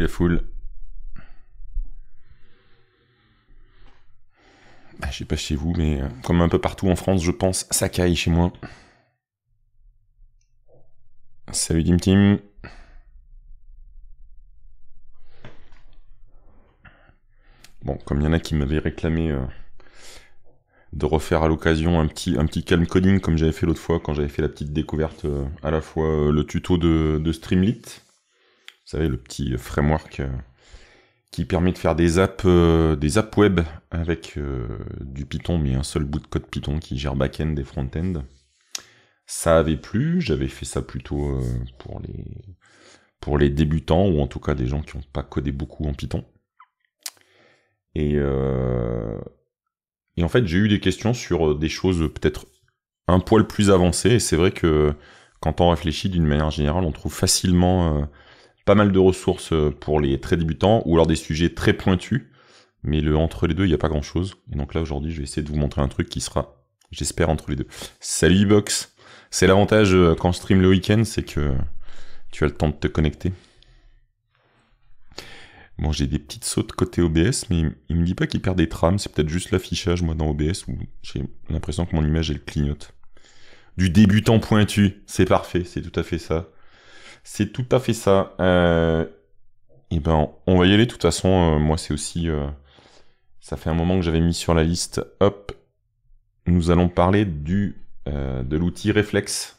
la foule. Ah, je sais pas chez vous, mais euh, comme un peu partout en France, je pense, ça caille chez moi. Salut Dim Team. Bon, comme il y en a qui m'avaient réclamé euh, de refaire à l'occasion un petit, un petit calm coding comme j'avais fait l'autre fois quand j'avais fait la petite découverte euh, à la fois le tuto de, de Streamlit vous savez, le petit framework euh, qui permet de faire des apps, euh, des apps web avec euh, du Python, mais un seul bout de code Python qui gère back-end et front-end. Ça avait plu, j'avais fait ça plutôt pour les pour les débutants ou en tout cas des gens qui n'ont pas codé beaucoup en Python. Et, et en fait, j'ai eu des questions sur des choses peut-être un poil plus avancées. Et c'est vrai que quand on réfléchit d'une manière générale, on trouve facilement pas mal de ressources euh, pour les très débutants ou alors des sujets très pointus. Mais le, entre les deux, il n'y a pas grand chose. Et donc là, aujourd'hui, je vais essayer de vous montrer un truc qui sera, j'espère, entre les deux. Salut Box C'est l'avantage euh, quand stream le week-end, c'est que tu as le temps de te connecter. Bon, j'ai des petites sautes côté OBS, mais il me dit pas qu'il perd des trames, c'est peut-être juste l'affichage, moi, dans OBS, où j'ai l'impression que mon image, elle clignote. Du débutant pointu, c'est parfait, c'est tout à fait ça. C'est tout à fait ça. Eh ben, on va y aller. De toute façon, euh, moi, c'est aussi. Euh, ça fait un moment que j'avais mis sur la liste. Hop, nous allons parler du euh, de l'outil réflexe.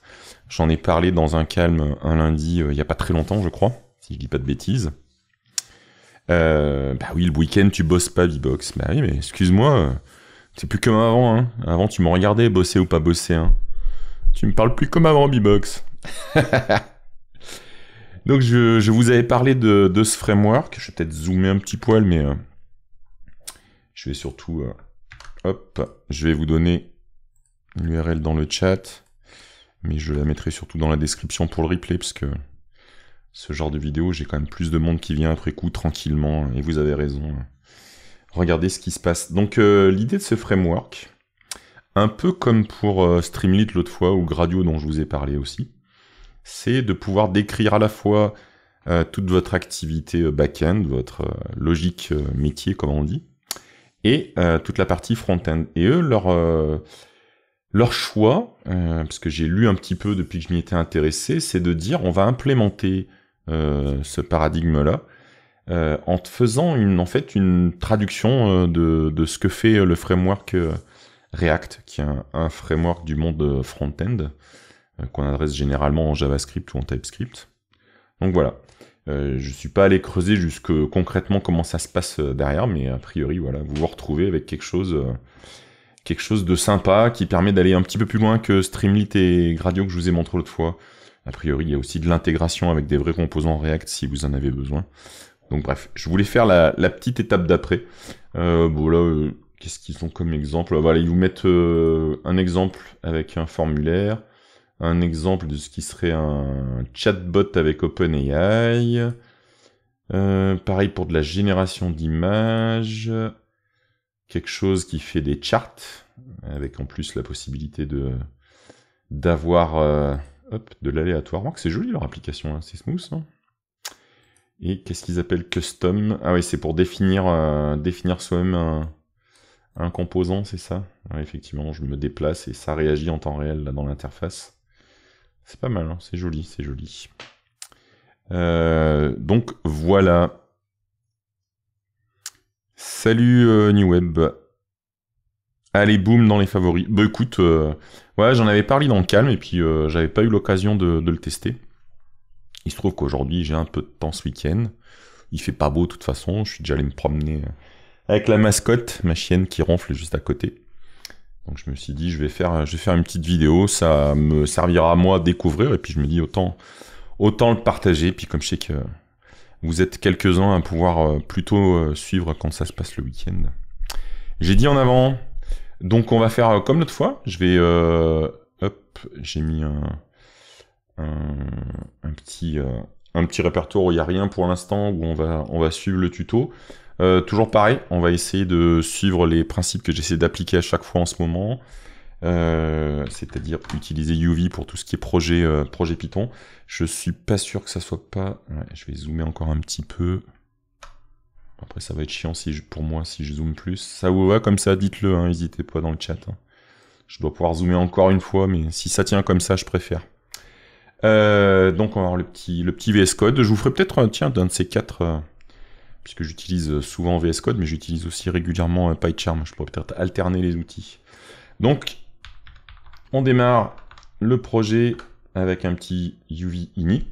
J'en ai parlé dans un calme un lundi, il n'y a pas très longtemps, je crois, si je dis pas de bêtises. bah oui, le week-end, tu bosses pas, V-Box. Bah oui, mais excuse-moi, c'est plus comme avant. Hein. Avant, tu m'en regardais bosser ou pas bosser. Hein. Tu me parles plus comme avant, B-Box. Donc je, vous avais parlé de, ce framework. Je vais peut-être zoomer un petit poil, mais euh, je vais surtout... Euh, hop, je vais vous donner l'URL dans le chat. Mais je la mettrai surtout dans la description pour le replay, parce que ce genre de vidéo, j'ai quand même plus de monde qui vient après coup tranquillement, et vous avez raison. Euh, regardez ce qui se passe. Donc l'idée de ce framework, un peu comme pour Streamlit l'autre fois, ou Gradio dont je vous ai parlé aussi, c'est de pouvoir décrire à la fois euh, toute votre activité euh, back-end, votre euh, logique métier, comme on dit, et toute la partie front-end. Et eux, leur, leur choix, parce que j'ai lu un petit peu depuis que je m'y étais intéressé, c'est de dire on va implémenter ce paradigme-là en faisant une, en fait une traduction de, de ce que fait le framework React, qui est un framework du monde front-end. Euh, qu'on adresse généralement en JavaScript ou en TypeScript. Donc voilà. Euh, je ne suis pas allé creuser jusque concrètement comment ça se passe euh, derrière, mais a priori, voilà, vous vous retrouvez avec quelque chose, quelque chose de sympa qui permet d'aller un petit peu plus loin que Streamlit et Gradio que je vous ai montré l'autre fois. A priori, il y a aussi de l'intégration avec des vrais composants React si vous en avez besoin. Donc bref, je voulais faire la, petite étape d'après. bon là, qu'est-ce qu'ils ont comme exemple ah, Voilà, ils vous mettent un exemple avec un formulaire un exemple de ce qui serait un chatbot avec OpenAI. Euh, pareil pour de la génération d'images. Quelque chose qui fait des charts, avec en plus la possibilité de d'avoir euh, de l'aléatoire. Oh, que c'est joli leur application, hein, c'est smooth. Hein. et qu'est-ce qu'ils appellent custom Ah oui, c'est pour définir, euh, définir soi-même un, composant, c'est ça Effectivement, je me déplace et ça réagit en temps réel dans l'interface. C'est pas mal, hein, c'est joli, c'est joli. Euh, donc voilà. Salut euh, New Newweb. Allez, boum dans les favoris. Bah écoute, euh, j'en avais parlé dans le calme et puis j'avais pas eu l'occasion de, de, le tester. Il se trouve qu'aujourd'hui j'ai un peu de temps ce week-end. Il fait pas beau de toute façon, je suis déjà allé me promener avec la mascotte, ma chienne qui ronfle juste à côté. Donc je me suis dit, je vais faire, je vais faire une petite vidéo, ça me servira à moi à découvrir, et puis je me dis autant, le partager, puis comme je sais que vous êtes quelques-uns à pouvoir euh, plutôt euh, suivre quand ça se passe le week-end. J'ai dit en avant, donc on va faire euh, comme l'autre fois, je vais, j'ai mis un, petit, répertoire où il n'y a rien pour l'instant, où on va suivre le tuto. Euh, toujours pareil, on va essayer de suivre les principes que j'essaie d'appliquer à chaque fois en ce moment. Euh, c'est-à-dire utiliser UV pour tout ce qui est projet, euh, projet Python. Je suis pas sûr que ça soit pas. je vais zoomer encore un petit peu. Après, ça va être chiant si pour moi si je zoome plus. Ça vous va comme ça, dites-le, hein, n'hésitez pas dans le chat. Hein. Je dois pouvoir zoomer encore une fois, mais si ça tient comme ça, je préfère. donc, on le petit, le petit VS Code. Je vous ferai peut-être, tiens, d'un de ces quatre puisque j'utilise euh, souvent VS Code, mais j'utilise aussi régulièrement euh, PyCharm. Je pourrais peut-être alterner les outils. Donc, on démarre le projet avec un petit UV init.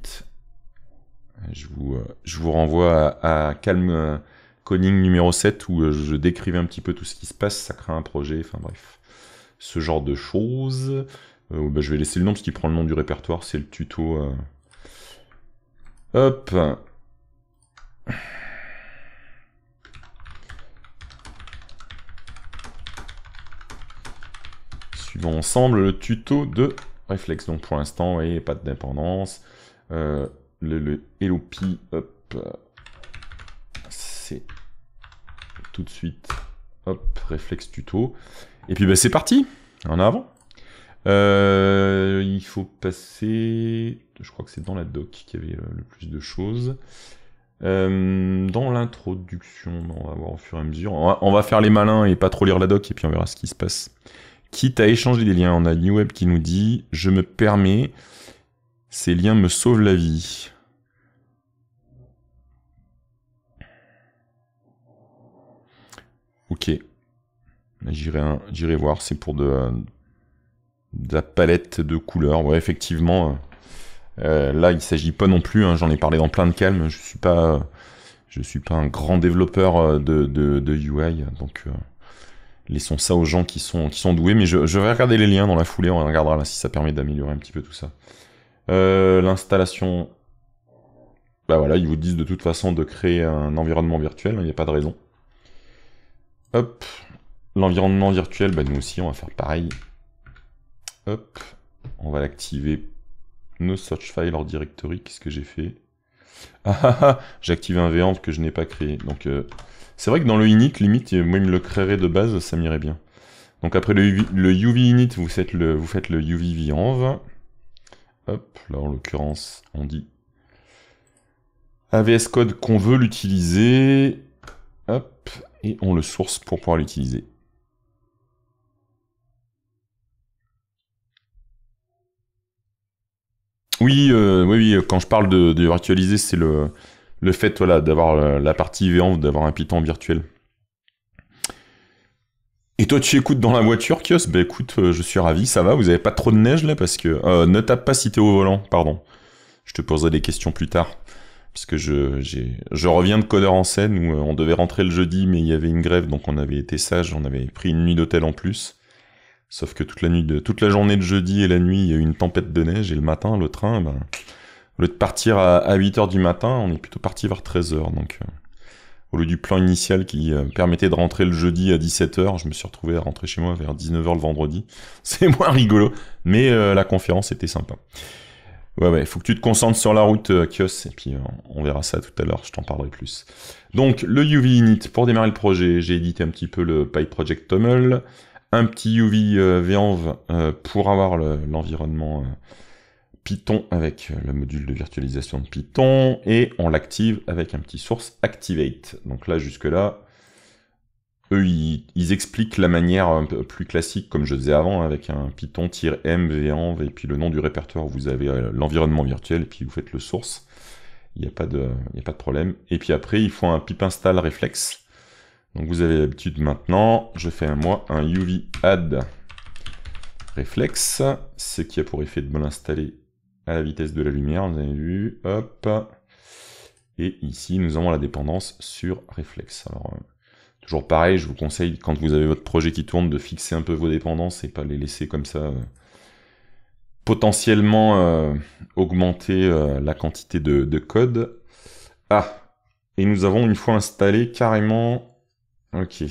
Je vous, euh, je vous renvoie à, Calm Conning numéro 7 où je décrivais un petit peu tout ce qui se passe, ça crée un projet, enfin bref, ce genre de choses. Oh, bah, je vais laisser le nom parce qu'il prend le nom du répertoire, c'est le tuto. Hop. ensemble le tuto de réflexe. Donc pour l'instant, vous pas de dépendance. Euh, le, le hop, c'est tout de suite, hop, réflexe tuto. Et puis bah, c'est parti, en avant. Euh, il faut passer, je crois que c'est dans la doc qu'il y avait euh, le plus de choses. dans l'introduction, bah, on va voir au fur et à mesure. On va, on va, faire les malins et pas trop lire la doc, et puis on verra ce qui se passe quitte à échanger des liens. On a New Web qui nous dit Je me permets, ces liens me sauvent la vie. Ok. J'irai voir, c'est pour de, la palette de couleurs. Ouais, effectivement, euh, là, il s'agit pas non plus, hein, j'en ai parlé dans plein de calme, je suis suis pas un grand développeur euh, de, UI, donc... Euh, laissons ça aux gens qui sont, qui sont doués, mais je, vais regarder les liens dans la foulée, on regardera là si ça permet d'améliorer un petit peu tout ça. Euh, l'installation... Bah voilà, ils vous disent de toute façon de créer un environnement virtuel, hein, il n'y a pas de raison. Hop, l'environnement virtuel, bah nous aussi on va faire pareil. Hop, on va l'activer. No search file or directory, qu'est-ce que j'ai fait ah, ah ah j'ai activé un VM que je n'ai pas créé, donc... Euh, c'est vrai que dans le init, limite, moi, il me le créerait de base, ça m'irait bien. Donc après le UV, init, vous faites le, vous UV env. Hop, là en l'occurrence, on dit AVS code qu'on veut l'utiliser. Hop, et on le source pour pouvoir l'utiliser. Oui, euh, oui, oui, quand je parle de, de virtualiser, c'est le, le fait voilà, d'avoir euh, la partie VM, d'avoir un piton virtuel. Et toi, tu écoutes dans la voiture, Kios Bah écoute, euh, je suis ravi, ça va, vous avez pas trop de neige là Parce que. Euh, ne tape pas si t'es au volant, pardon. Je te poserai des questions plus tard. Parce que je, je reviens de Codeur en scène où on devait rentrer le jeudi, mais il y avait une grève, donc on avait été sage, on avait pris une nuit d'hôtel en plus. Sauf que toute la nuit de, toute la journée de jeudi et la nuit, il y a eu une tempête de neige, et le matin, le train, ben au lieu de partir à, 8h du matin, on est plutôt parti vers 13h. Donc, euh, au lieu du plan initial qui euh, permettait de rentrer le jeudi à 17h, je me suis retrouvé à rentrer chez moi vers 19h le vendredi. C'est moins rigolo, mais euh, la conférence était sympa. Ouais, ouais, il faut que tu te concentres sur la route, Kios, et puis on verra ça tout à l'heure, je t'en parlerai plus. Donc, le UV init, pour démarrer le projet, j'ai édité un petit peu le PyProject Project un petit UV env pour avoir l'environnement... Python avec euh, le module de virtualisation de Python et on l'active avec un petit source activate. Donc là, jusque-là, eux, ils, expliquent la manière un peu plus classique, comme je disais avant, avec un python-m, env et puis le nom du répertoire, où vous avez euh, l'environnement virtuel, et puis vous faites le source. Il n'y a, pas de, problème. Et puis après, il faut un pip install reflex. Donc vous avez l'habitude maintenant, je fais un moi un uv add réflexe, ce qui a pour effet de me l'installer à la vitesse de la lumière, vous avez vu, hop. Et ici, nous avons la dépendance sur réflexe. Alors, euh, toujours pareil, je vous conseille, quand vous avez votre projet qui tourne, de fixer un peu vos dépendances et pas les laisser comme ça euh, potentiellement euh, augmenter la quantité de, de, code. Ah Et nous avons une fois installé carrément... Ok.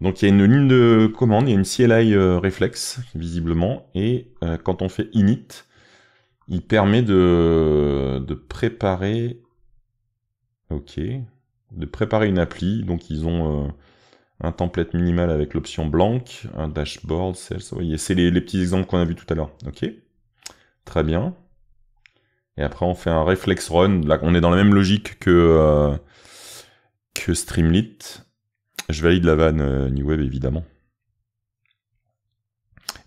Donc il y a une ligne de commande, il y a une CLI réflexe, visiblement, et quand on fait init, il permet de, de préparer. Ok. De préparer une appli. Donc ils ont euh, un template minimal avec l'option blank, un dashboard, voyez, c'est les, petits exemples qu'on a vu tout à l'heure. Ok. Très bien. Et après on fait un reflex run. Là, on est dans la même logique que, euh, que Streamlit. Je valide la vanne euh, New Web évidemment.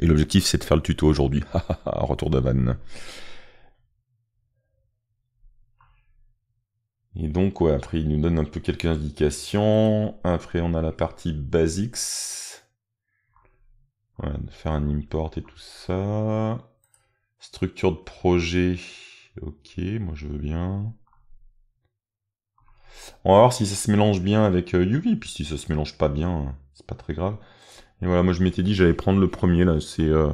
Et l'objectif, c'est de faire le tuto aujourd'hui. Retour de vanne. Et donc, après, il nous donne un peu quelques indications. Après, on a la partie basics. de faire un import et tout ça. Structure de projet. Ok, moi je veux bien. On va voir si ça se mélange bien avec euh, UV. puis si ça se mélange pas bien, hein. c'est pas très grave. Et voilà, moi je m'étais dit j'allais prendre le premier là. C'est euh,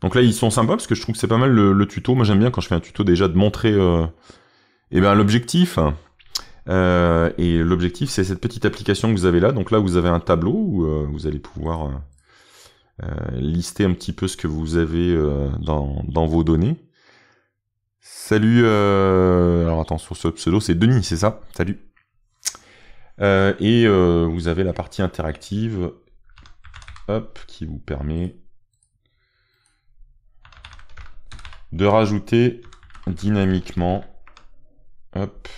donc là ils sont sympas parce que je trouve que c'est pas mal le, tuto. Moi j'aime bien quand je fais un tuto déjà de montrer euh, eh ben l'objectif. Euh, et l'objectif, c'est cette petite application que vous avez là. Donc là, vous avez un tableau où euh, vous allez pouvoir euh, lister un petit peu ce que vous avez dans, vos données. Salut, alors attention, ce pseudo, c'est Denis, c'est ça Salut. et vous avez la partie interactive, hop, qui vous permet de rajouter dynamiquement, hop,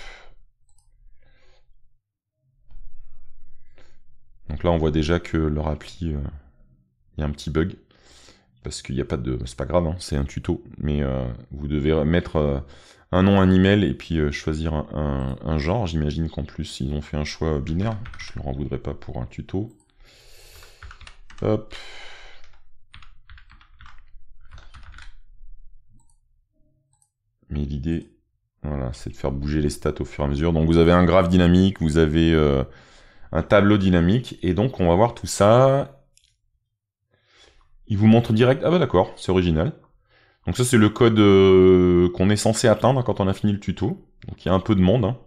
Donc là, on voit déjà que leur appli, euh, il y a un petit bug. Parce qu'il n'y a pas de. C'est pas grave, hein, c'est un tuto. Mais euh, vous devez mettre euh, un nom, un email et puis choisir un, genre. J'imagine qu'en plus, ils ont fait un choix binaire. Je ne leur en voudrais pas pour un tuto. Hop. Mais l'idée, voilà, c'est de faire bouger les stats au fur et à mesure. Donc vous avez un graphe dynamique, vous avez un tableau dynamique. Et donc, on va voir tout ça. Il vous montre direct. Ah bah d'accord, c'est original. Donc ça, c'est le code euh, qu'on est censé atteindre quand on a fini le tuto. Donc il y a un peu de monde. Hein.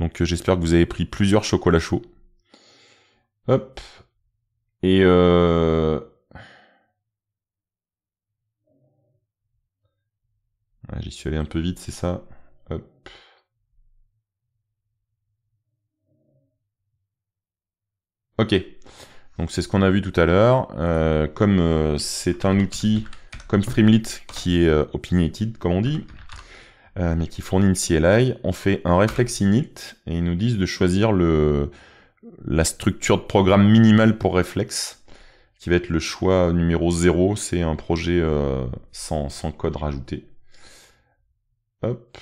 Donc euh, j'espère que vous avez pris plusieurs chocolats chauds. Hop. Et... Euh, ah, j'y suis allé un peu vite, c'est ça. Ok, donc c'est ce qu'on a vu tout à l'heure. Euh, comme euh, c'est un outil comme Streamlit qui est euh, opinionated, comme on dit, euh, mais qui fournit une CLI, on fait un reflex init et ils nous disent de choisir le, la structure de programme minimale pour reflex, qui va être le choix numéro 0, c'est un projet sans, sans, code rajouté. Hop,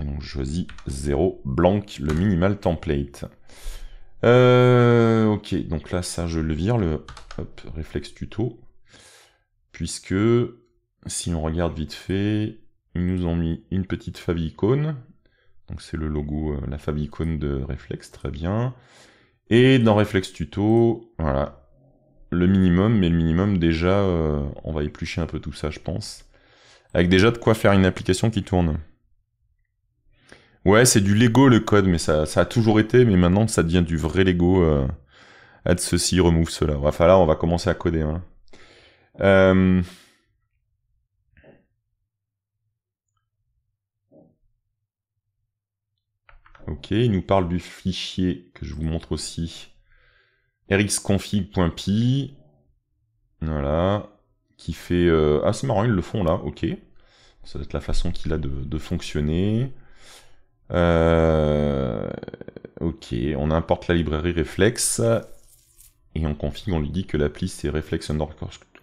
et donc je choisis 0 blank, le minimal template. Euh, ok, donc là, ça, je le vire, le hop, réflexe tuto. Puisque, si on regarde vite fait, ils nous ont mis une petite fabicone, Donc c'est le logo, euh, la favicon de Reflex, très bien. Et dans réflexe tuto, voilà, le minimum, mais le minimum, déjà, euh, on va éplucher un peu tout ça, je pense. Avec déjà de quoi faire une application qui tourne. Ouais, c'est du Lego le code, mais ça, a toujours été, mais maintenant ça devient du vrai Lego. Euh, add ceci, remove cela. Enfin là, on va commencer à coder. Hein. Euh, ok, il nous parle du fichier que je vous montre aussi. rxconfig.py. Voilà. Qui fait... Euh, ah, c'est marrant, ils le font là, ok. Ça doit être la façon qu'il a de fonctionner. Euh, ok, on importe la librairie Reflex et on config on lui dit que l'appli c'est Reflex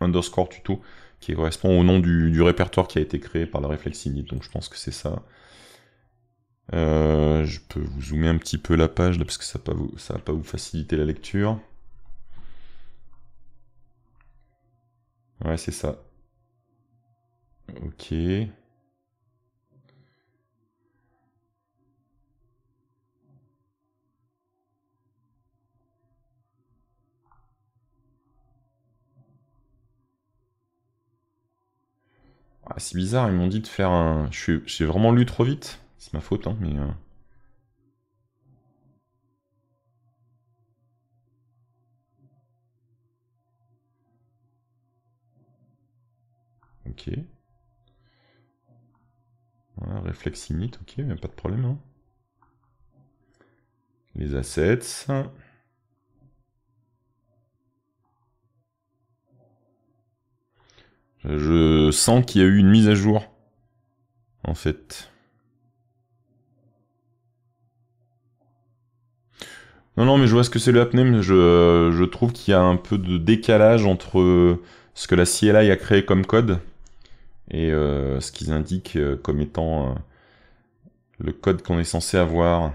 underscore tuto qui correspond au nom du, répertoire qui a été créé par la Reflex init, donc je pense que c'est ça. Euh, je peux vous zoomer un petit peu la page là, parce que ça ne va pas vous faciliter la lecture. Ouais, c'est ça. Ok. Ah, c'est bizarre, ils m'ont dit de faire un... J'ai vraiment lu trop vite. C'est ma faute, hein, mais... Euh. Ok. Voilà, réflexe init, ok, pas de problème. Hein. Les assets. Je sens qu'il y a eu une mise à jour, en fait. Non, non, mais je vois ce que c'est le Apnem. Je, je trouve qu'il y a un peu de décalage entre ce que la CLI a créé comme code et euh, ce qu'ils indiquent euh, comme étant euh, le code qu'on est censé avoir.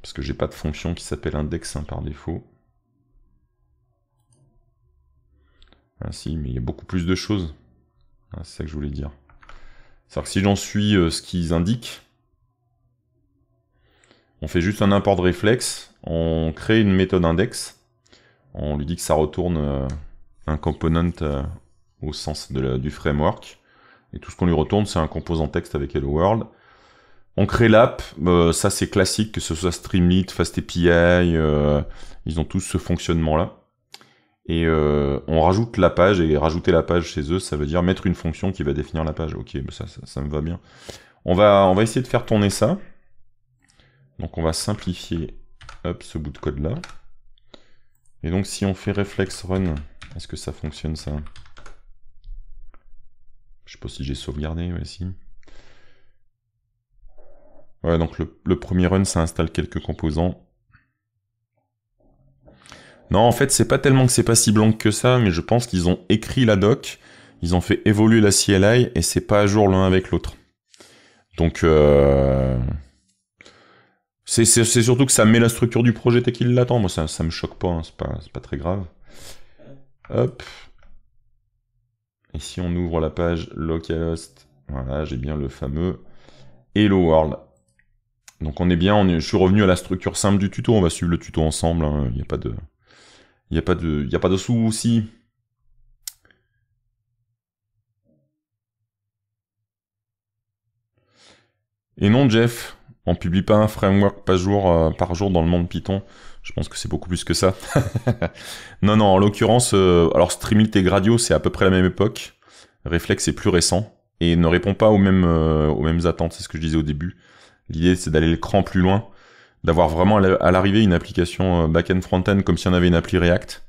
Parce que j'ai pas de fonction qui s'appelle index hein, par défaut. Ah, si, mais il y a beaucoup plus de choses. Ah, c'est ça que je voulais dire. C'est-à-dire que si j'en suis euh, ce qu'ils indiquent, on fait juste un import de réflexe, on crée une méthode index, on lui dit que ça retourne euh, un component euh, au sens du framework, et tout ce qu'on lui retourne, c'est un composant texte avec Hello World. On crée l'app, ça c'est classique, que ce soit Streamlit, FastAPI, ils ont tous ce fonctionnement-là et euh, on rajoute la page, et rajouter la page chez eux, ça veut dire mettre une fonction qui va définir la page. Ok, ça, ça, me va bien. On va, on va essayer de faire tourner ça. Donc on va simplifier ce bout de code-là. Et donc si on fait reflex run, est-ce que ça fonctionne ça Je sais pas si j'ai sauvegardé, ici. si. Ouais, donc le premier run, ça installe quelques composants. Non, en fait, c'est pas tellement que c'est pas si blanc que ça, mais je pense qu'ils ont écrit la doc, ils ont fait évoluer la CLI, et c'est pas à jour l'un avec l'autre. Donc, euh... c'est surtout que ça met la structure du projet tel qu'il l'attend. Moi, ça, me choque pas, hein, c'est pas, pas très grave. Hop. Et si on ouvre la page localhost, voilà, j'ai bien le fameux Hello World. Donc on est bien, on est, je suis revenu à la structure simple du tuto, on va suivre le tuto ensemble, hein, il n'y a pas de... Il n'y a pas de, sous aussi. Et non, Jeff, on publie pas un framework par jour, euh, par jour dans le monde Python. Je pense que c'est beaucoup plus que ça. non, non, en l'occurrence, euh, alors Streamlit et Gradio, c'est à peu près la même époque. Reflex est plus récent et ne répond pas aux mêmes, euh, aux mêmes attentes, c'est ce que je disais au début. L'idée, c'est d'aller le cran plus loin d'avoir vraiment à l'arrivée une application euh, back-end front-end comme si on avait une appli React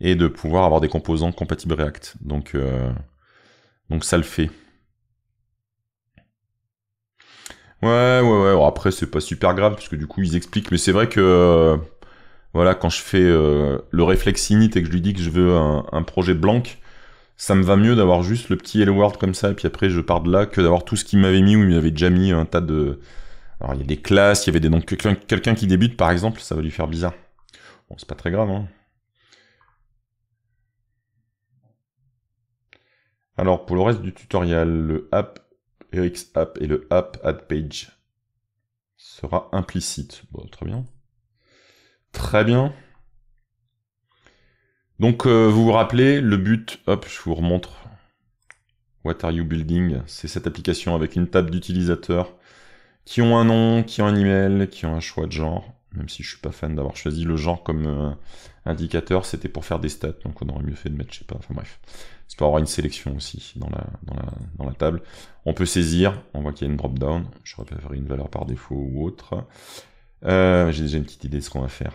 et de pouvoir avoir des composants compatibles React. Donc, euh, donc ça le fait. Ouais, ouais, ouais. après, c'est pas super grave parce que du coup, ils expliquent. Mais c'est vrai que euh, voilà, quand je fais le réflexe init et que je lui dis que je veux un, projet blanc, ça me va mieux d'avoir juste le petit hello world comme ça et puis après je pars de là que d'avoir tout ce qu'il m'avait mis ou il m'avait déjà mis un tas de alors il y a des classes, il y avait des noms. Quelqu'un qui débute par exemple, ça va lui faire bizarre. Bon, c'est pas très grave. Hein. Alors pour le reste du tutoriel, le app erics app et le app add page sera implicite. Bon, très bien. Très bien. Donc euh, vous vous rappelez, le but, hop, je vous remontre. What are you building C'est cette application avec une table d'utilisateur qui ont un nom, qui ont un email, qui ont un choix de genre. Même si je suis pas fan d'avoir choisi le genre comme euh, indicateur, c'était pour faire des stats, donc on aurait mieux fait de mettre, je sais pas, enfin bref. C'est pour avoir une sélection aussi dans la, dans la, table. On peut saisir, on voit qu'il y a une drop-down, je préféré une valeur par défaut ou autre. Euh, j'ai déjà une petite idée de ce qu'on va faire.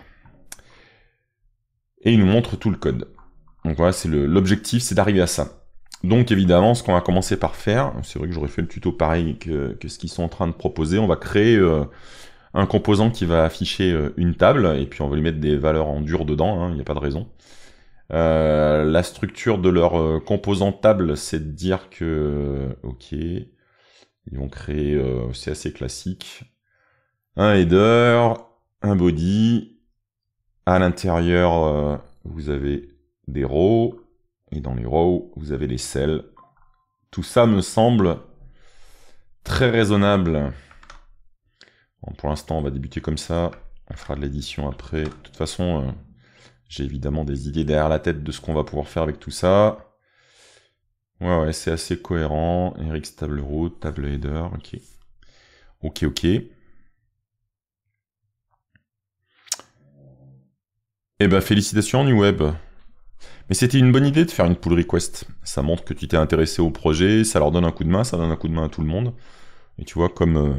Et il nous montre tout le code. Donc voilà, c'est l'objectif, c'est d'arriver à ça. Donc évidemment, ce qu'on va commencer par faire, c'est vrai que j'aurais fait le tuto pareil que, ce qu'ils sont en train de proposer, on va créer euh, un composant qui va afficher euh, une table, et puis on va lui mettre des valeurs en dur dedans, hein, il n'y a pas de raison. Euh, la structure de leur composant table, c'est de dire que, ok, ils vont créer, c'est assez classique, un header, un body, à l'intérieur, vous avez des rows, et dans les rows, vous avez les selles. Tout ça me semble très raisonnable. pour l'instant, on va débuter comme ça. On fera de l'édition après. De toute façon, euh, j'ai évidemment des idées derrière la tête de ce qu'on va pouvoir faire avec tout ça. Ouais, ouais, c'est assez cohérent. Rx table route, table header, ok. Ok, ok. Eh ben, félicitations, New Web. Mais c'était une bonne idée de faire une pull request. Ça montre que tu t'es intéressé au projet, ça leur donne un coup de main, ça donne un coup de main à tout le monde. Et tu vois, comme euh,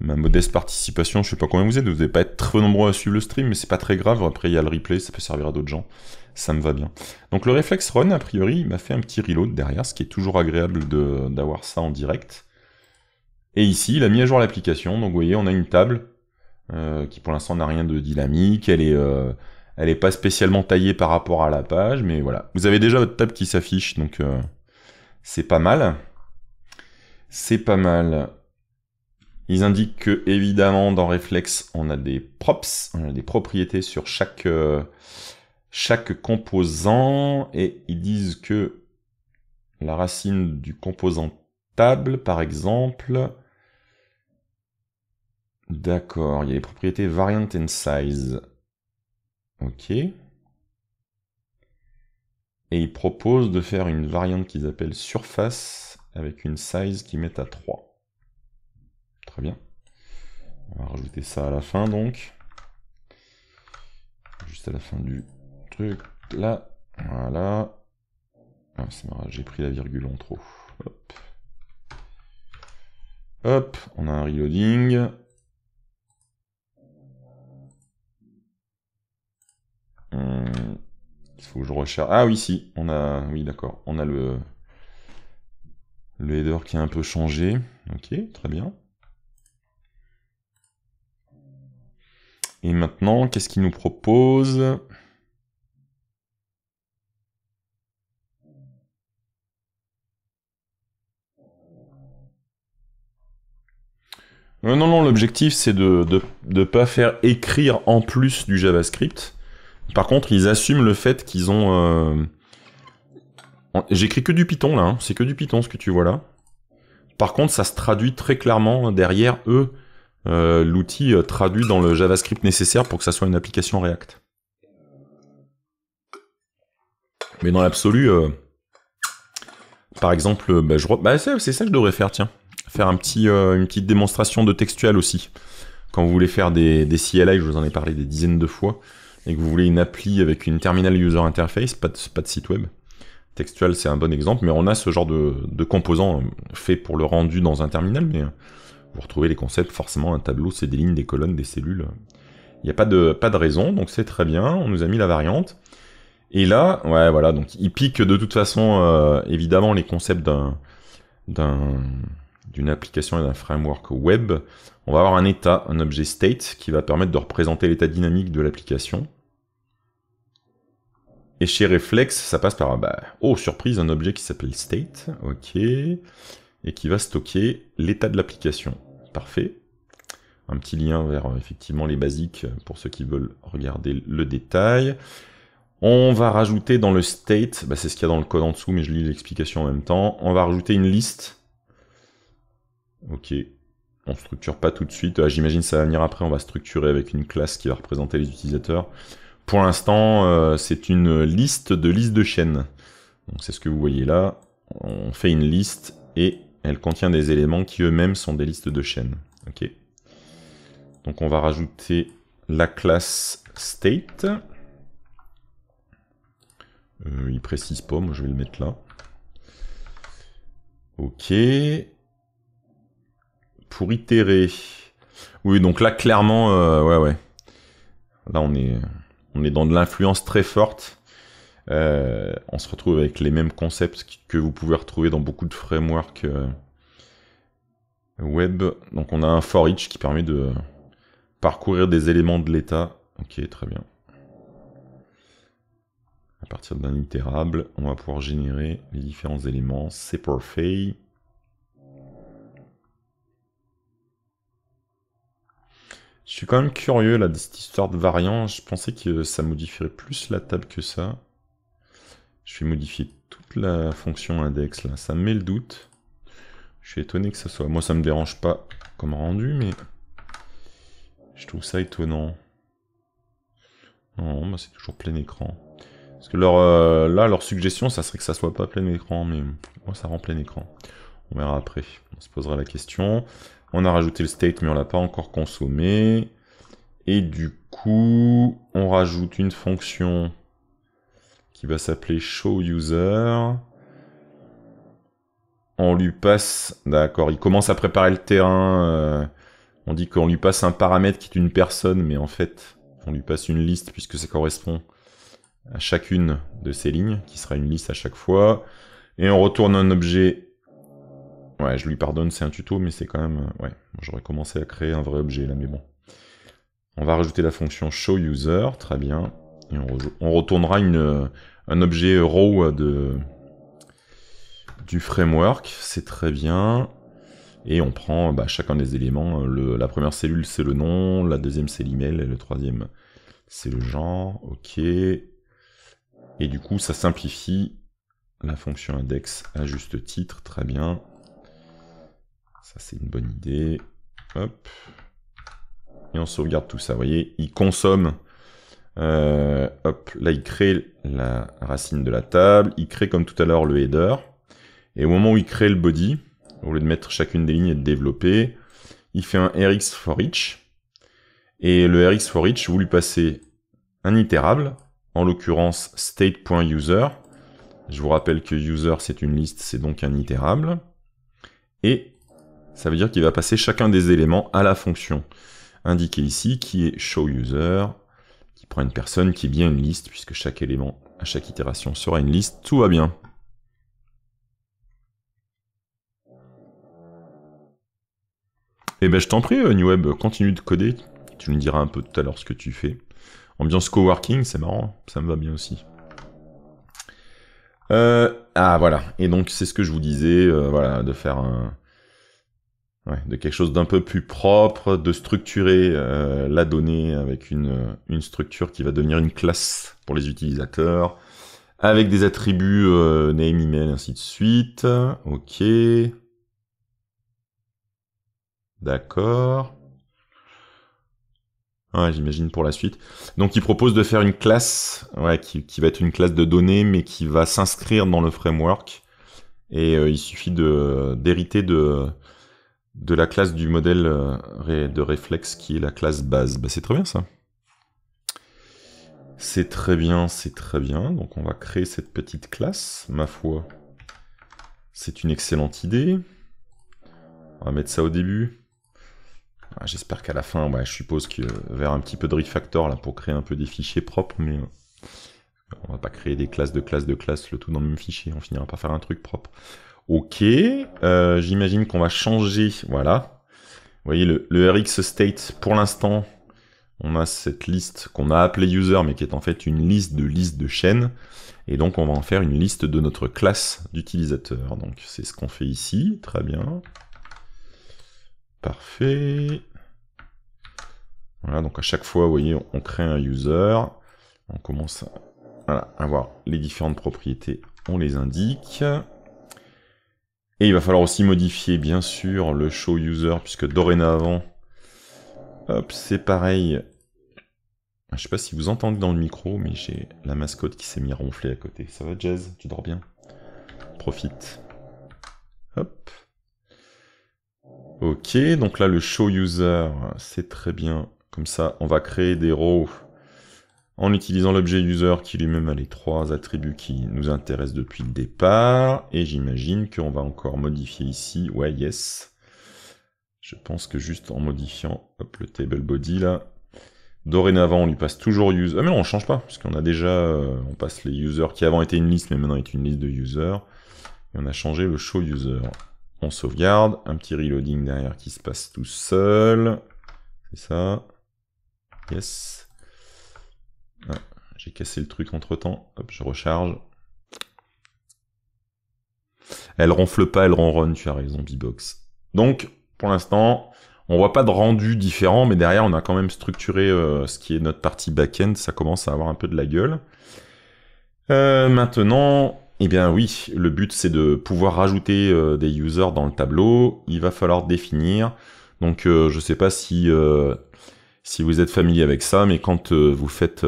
ma modeste participation, je sais pas combien vous êtes, vous n'allez pas être trop nombreux à suivre le stream, mais c'est pas très grave. Après, il y a le replay, ça peut servir à d'autres gens. Ça me va bien. Donc le réflexe run, a priori, il m'a fait un petit reload derrière, ce qui est toujours agréable d'avoir ça en direct. Et ici, il a mis à jour l'application. Donc vous voyez, on a une table euh, qui pour l'instant n'a rien de dynamique. Elle est... Euh, elle n'est pas spécialement taillée par rapport à la page, mais voilà. Vous avez déjà votre table qui s'affiche, donc euh, c'est pas mal. C'est pas mal. Ils indiquent que, évidemment, dans Reflex, on a des props, on a des propriétés sur chaque, euh, chaque composant, et ils disent que la racine du composant table, par exemple, D'accord, il y a les propriétés variant and size. Ok. Et ils proposent de faire une variante qu'ils appellent surface avec une size qu'ils mettent à 3. Très bien. On va rajouter ça à la fin donc. Juste à la fin du truc là. Voilà. Ah, c'est marrant, j'ai pris la virgule en trop. Hop. Hop, on a un reloading. Euh, il faut que je recherche. Ah oui, si, on a. Oui, d'accord. On a le. Le header qui a un peu changé. Ok, très bien. Et maintenant, qu'est-ce qu'il nous propose euh, non, non, l'objectif c'est de ne pas faire écrire en plus du JavaScript. Par contre, ils assument le fait qu'ils ont... Euh, j'écris que du Python, là. Hein. C'est que du Python, ce que tu vois là. Par contre, ça se traduit très clairement derrière eux. Euh, l'outil euh, traduit dans le JavaScript nécessaire pour que ça soit une application React. Mais dans l'absolu, par exemple, bah, je... Bah, c'est ça que je devrais faire, tiens. Faire un petit, une petite démonstration de textuel aussi. Quand vous voulez faire des, des CLI, je vous en ai parlé des dizaines de fois et que vous voulez une appli avec une terminal user interface, pas de, pas de site web, textuel c'est un bon exemple, mais on a ce genre de, de composants faits pour le rendu dans un terminal, mais vous retrouvez les concepts, forcément un tableau c'est des lignes, des colonnes, des cellules. Il n'y a pas de, pas de raison, donc c'est très bien, on nous a mis la variante. Et là, ouais voilà, donc il pique de toute façon euh, évidemment les concepts d'un d'une application et d'un framework web, on va avoir un état, un objet state, qui va permettre de représenter l'état dynamique de l'application. Et chez Reflex, ça passe par, bah, oh surprise, un objet qui s'appelle state, ok, et qui va stocker l'état de l'application. Parfait. Un petit lien vers euh, effectivement les basiques euh, pour ceux qui veulent regarder le détail. On va rajouter dans le state, bah, c'est ce qu'il y a dans le code en dessous, mais je lis l'explication en même temps. On va rajouter une liste. Ok, on structure pas tout de suite. Ah, j'imagine J'imagine ça va venir après. On va structurer avec une classe qui va représenter les utilisateurs. Pour l'instant, euh, c'est une liste de listes de chaînes. Donc c'est ce que vous voyez là. On fait une liste et elle contient des éléments qui eux-mêmes sont des listes de chaînes. Ok. Donc on va rajouter la classe state. Euh, il précise pas, moi je vais le mettre là. Ok. Pour itérer. Oui, donc là clairement, euh, ouais, ouais. Là on est, on est dans de l'influence très forte. Euh, on se retrouve avec les mêmes concepts que vous pouvez retrouver dans beaucoup de frameworks euh, web. Donc on a un for each qui permet de parcourir des éléments de l'état. Ok, très bien. À partir d'un itérable, on va pouvoir générer les différents éléments. C'est parfait. Je suis quand même curieux là de cette histoire de variant. Je pensais que ça modifierait plus la table que ça. Je vais modifier toute la fonction index là. Ça me met le doute. Je suis étonné que ça soit. Moi ça me dérange pas comme rendu, mais je trouve ça étonnant. Non, bah c'est toujours plein écran. Parce que leur, euh, là, leur suggestion, ça serait que ça soit pas plein écran, mais moi, ça rend plein écran. On verra après. On se posera la question. On a rajouté le state, mais on l'a pas encore consommé. Et du coup, on rajoute une fonction qui va s'appeler show user. On lui passe, d'accord, il commence à préparer le terrain. Euh, on dit qu'on lui passe un paramètre qui est une personne, mais en fait, on lui passe une liste puisque ça correspond à chacune de ces lignes, qui sera une liste à chaque fois. Et on retourne un objet Ouais, je lui pardonne, c'est un tuto, mais c'est quand même... Euh, ouais, j'aurais commencé à créer un vrai objet là, mais bon. On va rajouter la fonction show user, très bien. Et on, retournera une, euh, un objet raw euh, de, du framework, c'est très bien. Et on prend bah, chacun des éléments. la première cellule, c'est le nom, la deuxième, c'est l'email, et le troisième, c'est le genre. OK. Et du coup, ça simplifie la fonction index à juste titre, très bien. Ça, c'est une bonne idée. Hop. Et on sauvegarde tout ça. Vous voyez, il consomme. Euh, hop, là, il crée la racine de la table. Il crée, comme tout à l'heure, le header. Et au moment où il crée le body, au lieu de mettre chacune des lignes et de développer, il fait un RX for each. Et le RX for each, vous lui passez un itérable, en l'occurrence state.user. Je vous rappelle que user, c'est une liste, c'est donc un itérable. Et ça veut dire qu'il va passer chacun des éléments à la fonction indiquée ici, qui est showUser, qui prend une personne, qui est bien une liste, puisque chaque élément à chaque itération sera une liste, tout va bien. Eh ben je t'en prie, euh, NewWeb, continue de coder, tu me diras un peu tout à l'heure ce que tu fais. Ambiance coworking, c'est marrant, ça me va bien aussi. Euh, ah voilà, et donc c'est ce que je vous disais, euh, voilà, de faire un, de quelque chose d'un peu plus propre, de structurer euh, la donnée avec une, structure qui va devenir une classe pour les utilisateurs, avec des attributs euh, name, email, ainsi de suite. Ok. D'accord. j'imagine pour la suite. Donc il propose de faire une classe, qui, va être une classe de données, mais qui va s'inscrire dans le framework. Et euh, il suffit d'hériter de, de la classe du modèle euh, de réflexe qui est la classe base. Bah, c'est très bien ça. C'est très bien, c'est très bien. Donc on va créer cette petite classe. Ma foi, c'est une excellente idée. On va mettre ça au début. Ah, j'espère qu'à la fin, bah, je suppose que euh, vers un petit peu de refactor là, pour créer un peu des fichiers propres, mais euh, on va pas créer des classes de classes de classes, le tout dans le même fichier. On finira par faire un truc propre. Ok, euh, j'imagine qu'on va changer, voilà. Vous voyez, le, le RX state, pour l'instant, on a cette liste qu'on a appelée user, mais qui est en fait une liste de listes de chaînes. Et donc, on va en faire une liste de notre classe d'utilisateur. Donc, c'est ce qu'on fait ici. Très bien. Parfait. Voilà, donc à chaque fois, vous voyez, on crée un user. On commence à, avoir les différentes propriétés. On les indique. Et il va falloir aussi modifier, bien sûr, le show user, puisque dorénavant, hop, c'est pareil. Je sais pas si vous entendez dans le micro, mais j'ai la mascotte qui s'est mis à ronfler à côté. Ça va, Jazz Tu dors bien Profite. Hop. Ok, donc là, le show user, c'est très bien. Comme ça, on va créer des rows en utilisant l'objet user qui lui-même a les trois attributs qui nous intéressent depuis le départ, et j'imagine qu'on va encore modifier ici, ouais, yes. Je pense que juste en modifiant le table body là, dorénavant on lui passe toujours user, ah, mais non on change pas, puisqu'on a déjà, euh, on passe les users qui avant étaient une liste mais maintenant est une liste de users, et on a changé le show user. On sauvegarde, un petit reloading derrière qui se passe tout seul, c'est ça, yes. J'ai cassé le truc entre temps. Hop, je recharge. Elle ronfle pas, elle ronronne, tu as raison, box Donc, pour l'instant, on voit pas de rendu différent, mais derrière, on a quand même structuré euh, ce qui est notre partie back-end. Ça commence à avoir un peu de la gueule. Euh, maintenant, eh bien oui, le but c'est de pouvoir rajouter euh, des users dans le tableau. Il va falloir définir. Donc je sais pas si, si vous êtes familier avec ça, mais quand vous faites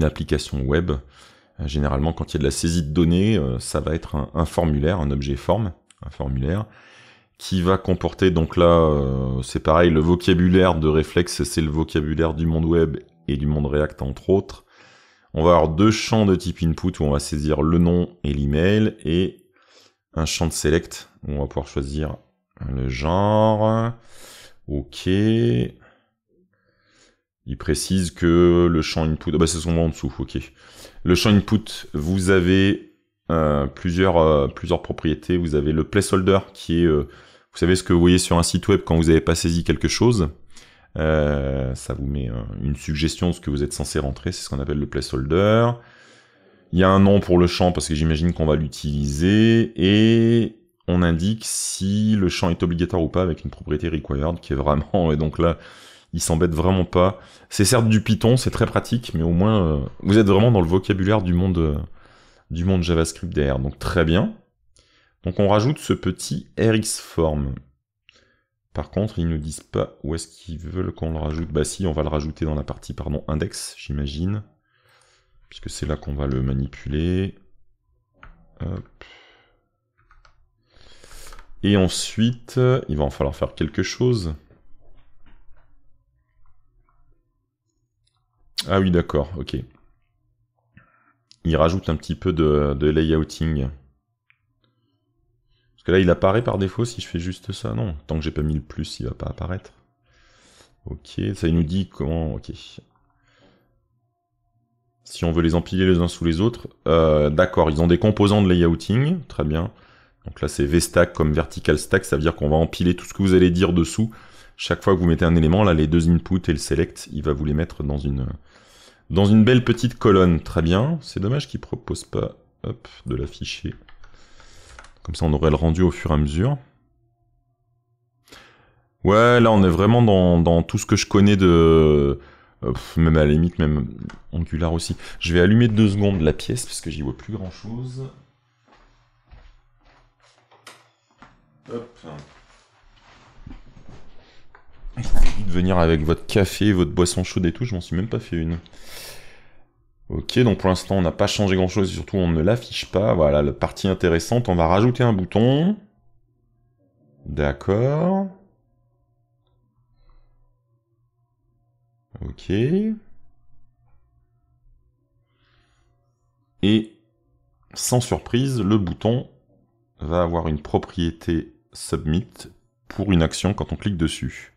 application web, euh, généralement quand il y a de la saisie de données, euh, ça va être un, formulaire, un objet forme, un formulaire, qui va comporter donc là euh, c'est pareil le vocabulaire de réflexe c'est le vocabulaire du monde web et du monde React entre autres. On va avoir deux champs de type input où on va saisir le nom et l'email et un champ de select où on va pouvoir choisir le genre. OK, il précise que le champ input, ah bah c'est son en dessous, ok. Le champ input, vous avez euh, plusieurs, euh, plusieurs propriétés. Vous avez le placeholder qui est, euh, vous savez ce que vous voyez sur un site web quand vous n'avez pas saisi quelque chose. ça vous met une suggestion de ce que vous êtes censé rentrer, c'est ce qu'on appelle le placeholder. Il y a un nom pour le champ parce que j'imagine qu'on va l'utiliser et on indique si le champ est obligatoire ou pas avec une propriété required qui est vraiment et donc là il s'embête vraiment pas. C'est certes du Python, c'est très pratique, mais au moins euh, vous êtes vraiment dans le vocabulaire du monde euh, du monde JavaScript derrière, donc très bien. Donc on rajoute ce petit form. Par contre, ils ne nous disent pas où est-ce qu'ils veulent qu'on le rajoute. Bah si, on va le rajouter dans la partie pardon index, j'imagine, puisque c'est là qu'on va le manipuler. Et ensuite, il va en falloir faire quelque chose. Ah oui, d'accord, ok. Il rajoute un petit peu de, layouting. Parce que là, il apparaît par défaut si je fais juste ça. Non, tant que j'ai pas mis le plus, il va pas apparaître. Ok, ça il nous dit comment... Ok. Si on veut les empiler les uns sous les autres. Euh, d'accord, ils ont des composants de layouting. Très bien. Donc là, c'est VStack comme vertical stack. Ça veut dire qu'on va empiler tout ce que vous allez dire dessous. Chaque fois que vous mettez un élément, là, les deux inputs et le select, il va vous les mettre dans une, dans une belle petite colonne, très bien. C'est dommage qu'il ne propose pas de l'afficher. Comme ça, on aurait le rendu au fur et à mesure. Ouais, là, on est vraiment dans, tout ce que je connais de... même à la limite, même Angular aussi. Je vais allumer deux secondes la pièce, parce que j'y vois plus grand-chose. Hop de venir avec votre café, votre boisson chaude et tout, je m'en suis même pas fait une. Ok, donc pour l'instant on n'a pas changé grand chose, surtout on ne l'affiche pas. Voilà, la partie intéressante, on va rajouter un bouton. D'accord. Ok. Et sans surprise, le bouton va avoir une propriété submit pour une action quand on clique dessus.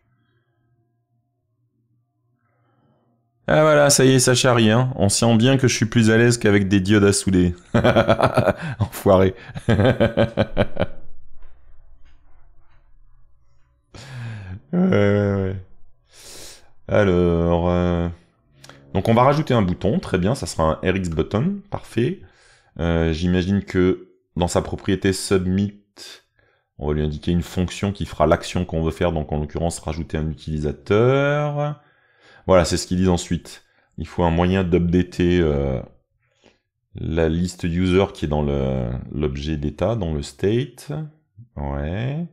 Ah voilà, ça y est, ça charrie, hein. On sent bien que je suis plus à l'aise qu'avec des diodes à souder. Enfoiré. ouais, Alors... Euh, donc on va rajouter un bouton, très bien, ça sera un RxButton. button, parfait. Euh, j'imagine que dans sa propriété submit, on va lui indiquer une fonction qui fera l'action qu'on veut faire, donc en l'occurrence rajouter un utilisateur. Voilà, c'est ce qu'ils disent ensuite. Il faut un moyen d'updater euh, la liste user qui est dans l'objet d'état, dans le state. Ouais.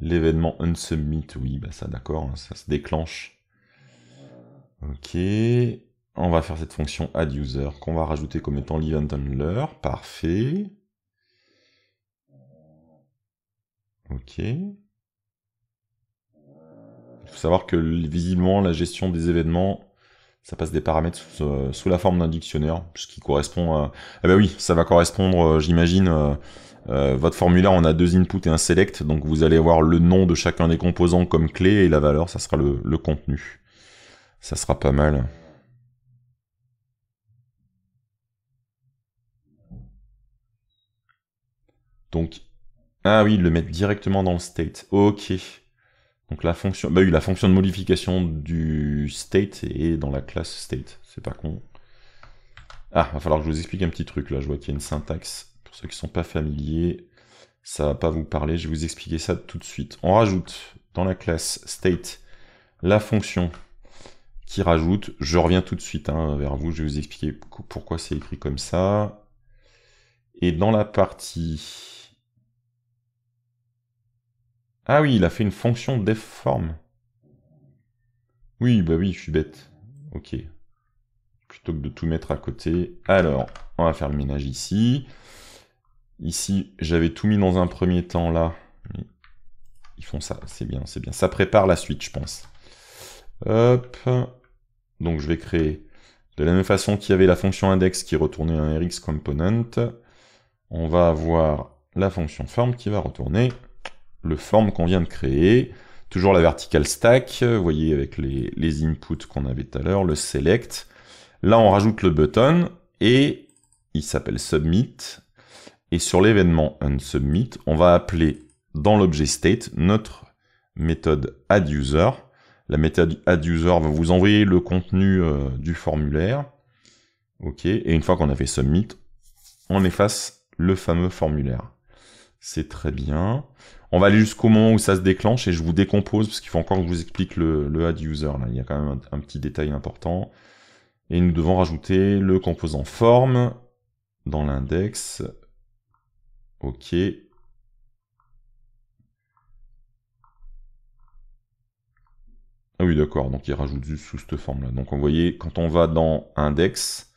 L'événement unsubmit, oui, bah ça d'accord, hein, ça se déclenche. Ok. On va faire cette fonction add user qu'on va rajouter comme étant l'event handler. Parfait. Ok faut savoir que visiblement, la gestion des événements, ça passe des paramètres sous, euh, la forme d'un dictionnaire, ce qui correspond à... Eh ben oui, ça va correspondre, euh, j'imagine, euh, votre formulaire, on a deux inputs et un select, donc vous allez avoir le nom de chacun des composants comme clé, et la valeur, ça sera le, le contenu. Ça sera pas mal. Donc... Ah oui, le mettre directement dans le state. Ok. Donc la fonction, bah eu la fonction de modification du state est dans la classe state, c'est pas con. Ah, va falloir que je vous explique un petit truc là, je vois qu'il y a une syntaxe, pour ceux qui sont pas familiers, ça va pas vous parler, je vais vous expliquer ça tout de suite. On rajoute dans la classe state la fonction qui rajoute, je reviens tout de suite hein, vers vous, je vais vous expliquer pourquoi c'est écrit comme ça. Et dans la partie ah oui, il a fait une fonction defform. Oui, bah oui, je suis bête. Ok. Plutôt que de tout mettre à côté. Alors, on va faire le ménage ici. Ici, j'avais tout mis dans un premier temps là. Ils font ça, c'est bien, c'est bien. Ça prépare la suite, je pense. Hop. Donc je vais créer de la même façon qu'il y avait la fonction index qui retournait un rx component. On va avoir la fonction form qui va retourner le form qu'on vient de créer. Toujours la verticale stack, vous voyez avec les, inputs qu'on avait tout à l'heure, le select. Là, on rajoute le button et il s'appelle submit. Et sur l'événement unsubmit, on va appeler dans l'objet state notre méthode addUser. La méthode addUser va vous envoyer le contenu euh, du formulaire. OK, et une fois qu'on a fait submit, on efface le fameux formulaire. C'est très bien on va aller jusqu'au moment où ça se déclenche et je vous décompose parce qu'il faut encore que je vous explique le, le add user. Là. Il y a quand même un, petit détail important. Et nous devons rajouter le composant form dans l'index. OK. Ah oui, d'accord. Donc il rajoute juste sous cette forme-là. Donc vous voyez, quand on va dans index,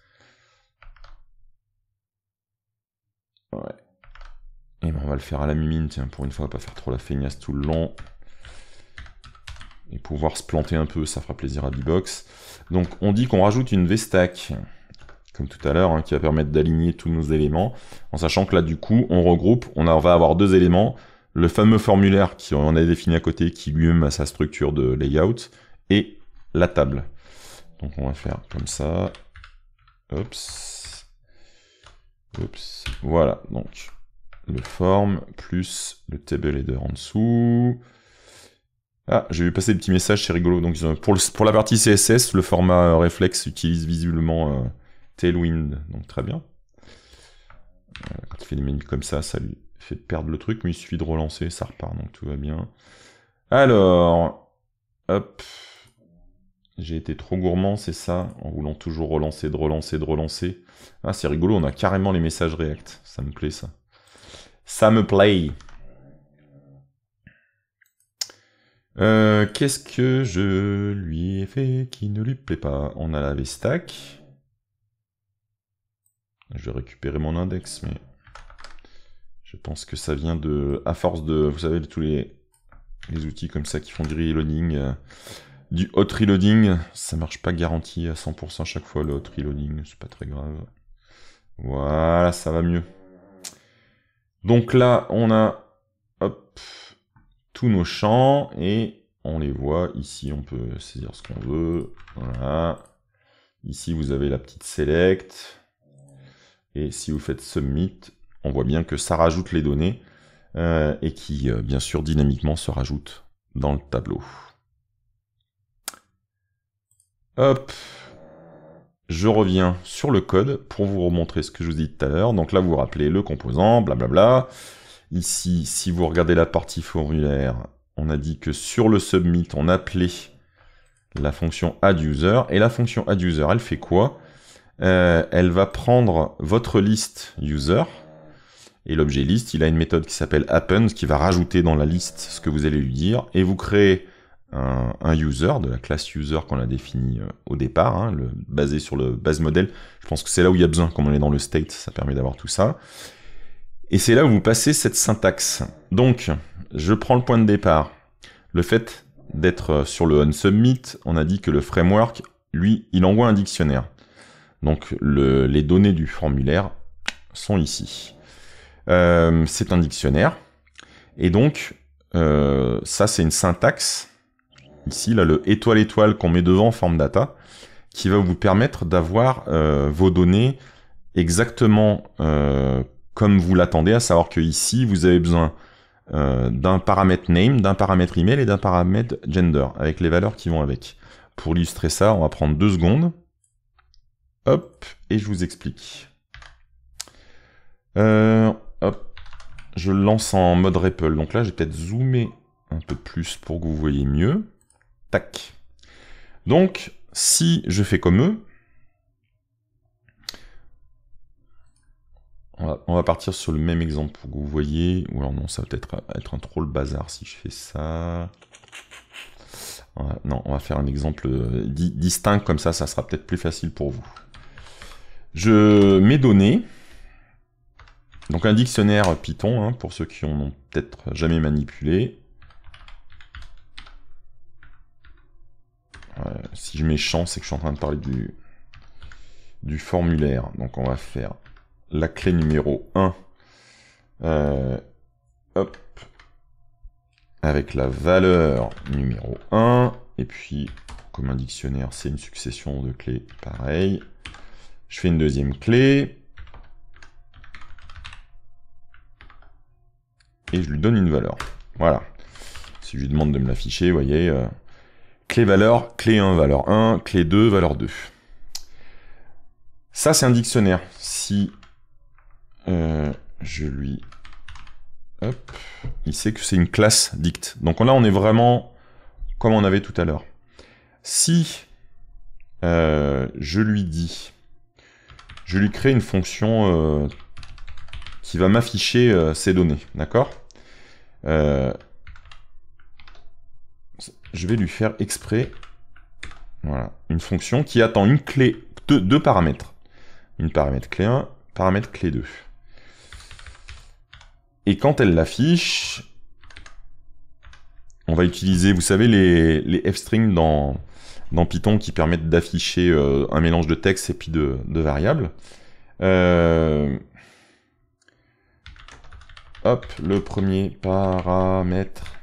ouais. Et eh ben, on va le faire à la mimine, tiens, pour une fois, pas faire trop la feignasse tout le long. Et pouvoir se planter un peu, ça fera plaisir à B-Box. Donc on dit qu'on rajoute une V-Stack, comme tout à l'heure, hein, qui va permettre d'aligner tous nos éléments, en sachant que là, du coup, on regroupe, on va avoir deux éléments, le fameux formulaire qu'on a défini à côté, qui lui-même a sa structure de layout, et la table. Donc on va faire comme ça. Oups. Oups. Voilà, donc le form plus le table header en dessous. Ah, j'ai vu passer des petits messages, c'est rigolo. Donc pour, pour la partie CSS, le format euh, reflex utilise visiblement euh, Tailwind, donc très bien. Quand euh, il fait des menus comme ça, ça lui fait perdre le truc, mais il suffit de relancer, ça repart, donc tout va bien. Alors, hop, j'ai été trop gourmand, c'est ça, en voulant toujours relancer, de relancer, de relancer. Ah, c'est rigolo, on a carrément les messages React, ça me plaît ça. Ça me plaît. Qu'est-ce que je lui ai fait qui ne lui plaît pas On a la V-Stack. Je vais récupérer mon index, mais je pense que ça vient de... À force de... Vous savez, tous les, outils comme ça qui font du reloading, euh, du hot reloading, ça marche pas garanti à 100% chaque fois le hot reloading, c'est pas très grave. Voilà, ça va mieux. Donc là, on a hop, tous nos champs et on les voit. Ici, on peut saisir ce qu'on veut. Voilà. Ici, vous avez la petite select. Et si vous faites submit, on voit bien que ça rajoute les données euh, et qui, euh, bien sûr, dynamiquement se rajoutent dans le tableau. Hop, je reviens sur le code pour vous remontrer ce que je vous dit tout à l'heure. Donc là, vous vous rappelez le composant, blablabla. Ici, si vous regardez la partie formulaire, on a dit que sur le submit, on appelait la fonction addUser. Et la fonction addUser, elle fait quoi euh, Elle va prendre votre liste user. Et l'objet liste, il a une méthode qui s'appelle happens, qui va rajouter dans la liste ce que vous allez lui dire. Et vous créez un, user, de la classe user qu'on a définie euh, au départ, hein, basé sur le base model. Je pense que c'est là où il y a besoin, comme on est dans le state, ça permet d'avoir tout ça. Et c'est là où vous passez cette syntaxe. Donc, je prends le point de départ. Le fait d'être euh, sur le onSubmit, on a dit que le framework, lui, il envoie un dictionnaire. Donc les données du formulaire sont ici. Euh, c'est un dictionnaire. Et donc, ça c'est une syntaxe Ici, là, le étoile-étoile qu'on met devant forme data, qui va vous permettre d'avoir euh, vos données exactement euh, comme vous l'attendez, à savoir que ici, vous avez besoin euh, d'un paramètre name, d'un paramètre email et d'un paramètre gender, avec les valeurs qui vont avec. Pour illustrer ça, on va prendre deux secondes. et je vous explique. hop, je lance en mode REPL. Donc là, j'ai peut-être zoomé un peu plus pour que vous voyez mieux. Tac. Donc, si je fais comme eux, on va, partir sur le même exemple pour que vous voyez. Ou alors non, ça va peut-être être un troll bazar si je fais ça. non, on va faire un exemple euh, distinct comme ça, ça sera peut-être plus facile pour vous. Je mets données. Donc un dictionnaire Python, hein, pour ceux qui en ont peut-être jamais manipulé. Euh, si je mets champ, c'est que je suis en train de parler du, formulaire. Donc on va faire la clé numéro 1. Euh, hop. Avec la valeur numéro 1. Et puis, comme un dictionnaire, c'est une succession de clés pareil. Je fais une deuxième clé. Et je lui donne une valeur. Voilà. Si je lui demande de me l'afficher, vous voyez, euh, clé valeur, clé 1, valeur 1, clé 2, valeur 2. Ça, c'est un dictionnaire. Si euh, je lui... Hop, il sait que c'est une classe dicte. Donc là, on est vraiment comme on avait tout à l'heure. Si euh, je lui dis... Je lui crée une fonction euh, qui va m'afficher ces données, d'accord je vais lui faire exprès une fonction qui attend une clé de deux paramètres. Une paramètre clé 1, paramètre clé 2. Et quand elle l'affiche, on va utiliser, vous savez, les, les f-strings dans, dans Python qui permettent d'afficher euh, un mélange de texte et puis de, variables. Euh, hop, le premier paramètre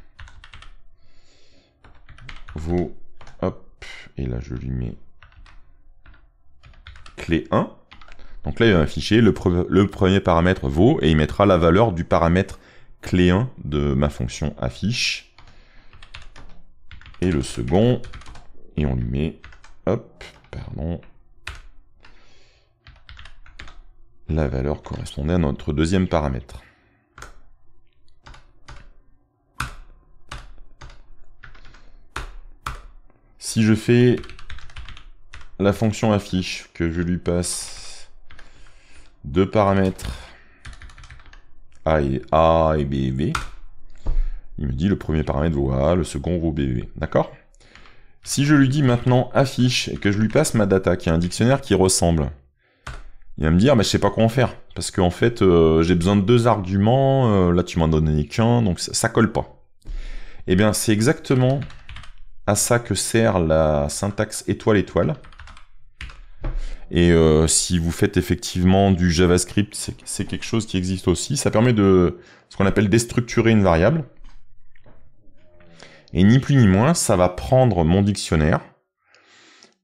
vaut, hop, et là je lui mets clé 1. Donc là, il va afficher le, le premier paramètre vaut, et il mettra la valeur du paramètre clé 1 de ma fonction affiche. Et le second, et on lui met, hop, pardon, la valeur correspondant à notre deuxième paramètre. Si je fais la fonction affiche, que je lui passe deux paramètres A et, A et B et B, il me dit le premier paramètre vaut A, le second vaut B et B. D'accord Si je lui dis maintenant affiche et que je lui passe ma data, qui est un dictionnaire qui ressemble, il va me dire, mais je sais pas comment faire. Parce qu'en fait, euh, j'ai besoin de deux arguments, euh, là tu m'en donnes qu'un, donc ça, colle pas. Eh bien, c'est exactement à ça que sert la syntaxe étoile-étoile. Et euh, si vous faites effectivement du JavaScript, c'est quelque chose qui existe aussi. Ça permet de ce qu'on appelle déstructurer une variable. Et ni plus ni moins, ça va prendre mon dictionnaire,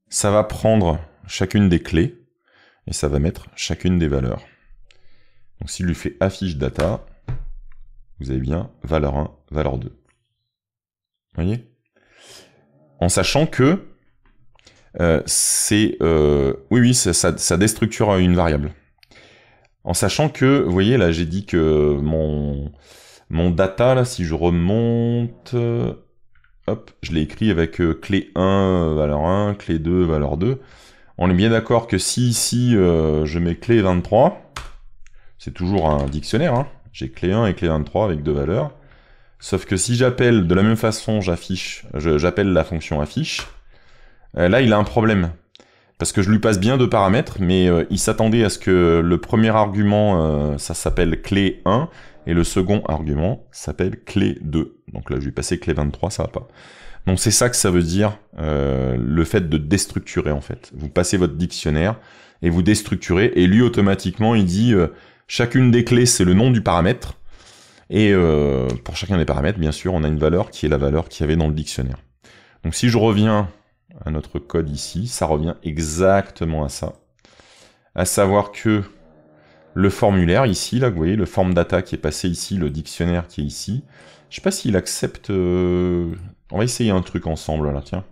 ça va prendre chacune des clés, et ça va mettre chacune des valeurs. Donc s'il lui fait affiche data, vous avez bien valeur 1, valeur 2. Vous voyez en sachant que euh, c'est... Euh, oui, oui, ça, ça, déstructure une variable. En sachant que, vous voyez, là, j'ai dit que mon, mon data, là, si je remonte... hop, je l'ai écrit avec euh, clé 1, valeur 1, clé 2, valeur 2. On est bien d'accord que si ici, je mets clé 23, c'est toujours un dictionnaire, hein. j'ai clé 1 et clé 23 avec deux valeurs, Sauf que si j'appelle de la même façon, j'affiche, j'appelle la fonction affiche, euh, là il a un problème. Parce que je lui passe bien deux paramètres, mais euh, il s'attendait à ce que le premier argument, euh, ça s'appelle clé 1, et le second argument s'appelle clé 2. Donc là je lui passais clé 23, ça va pas. Donc c'est ça que ça veut dire le fait de déstructurer en fait. Vous passez votre dictionnaire et vous déstructurez, et lui automatiquement il dit chacune des clés c'est le nom du paramètre, et euh, pour chacun des paramètres, bien sûr, on a une valeur qui est la valeur qu'il y avait dans le dictionnaire. Donc si je reviens à notre code ici, ça revient exactement à ça. À savoir que le formulaire ici, là, vous voyez, le form data qui est passé ici, le dictionnaire qui est ici. Je ne sais pas s'il accepte... Euh, on va essayer un truc ensemble, là, tiens.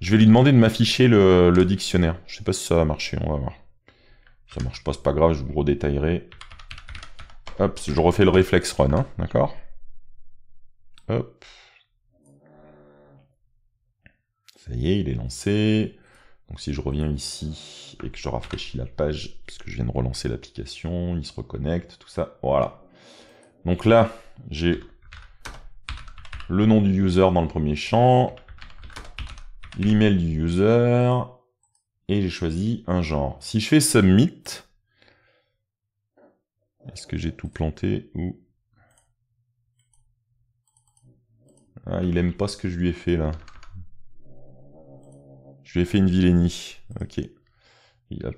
Je vais lui demander de m'afficher le, dictionnaire. Je ne sais pas si ça va marcher, on va voir. Ça ne marche pas, c'est pas grave, je vous redétaillerai. Hop, je refais le réflexe run, hein, d'accord Hop. Ça y est, il est lancé. Donc si je reviens ici et que je rafraîchis la page, puisque je viens de relancer l'application, il se reconnecte, tout ça, voilà. Donc là, j'ai le nom du user dans le premier champ, l'email du user, et j'ai choisi un genre. Si je fais submit, est-ce que j'ai tout planté ou... Ah, il aime pas ce que je lui ai fait, là. Je lui ai fait une vilainie. Ok.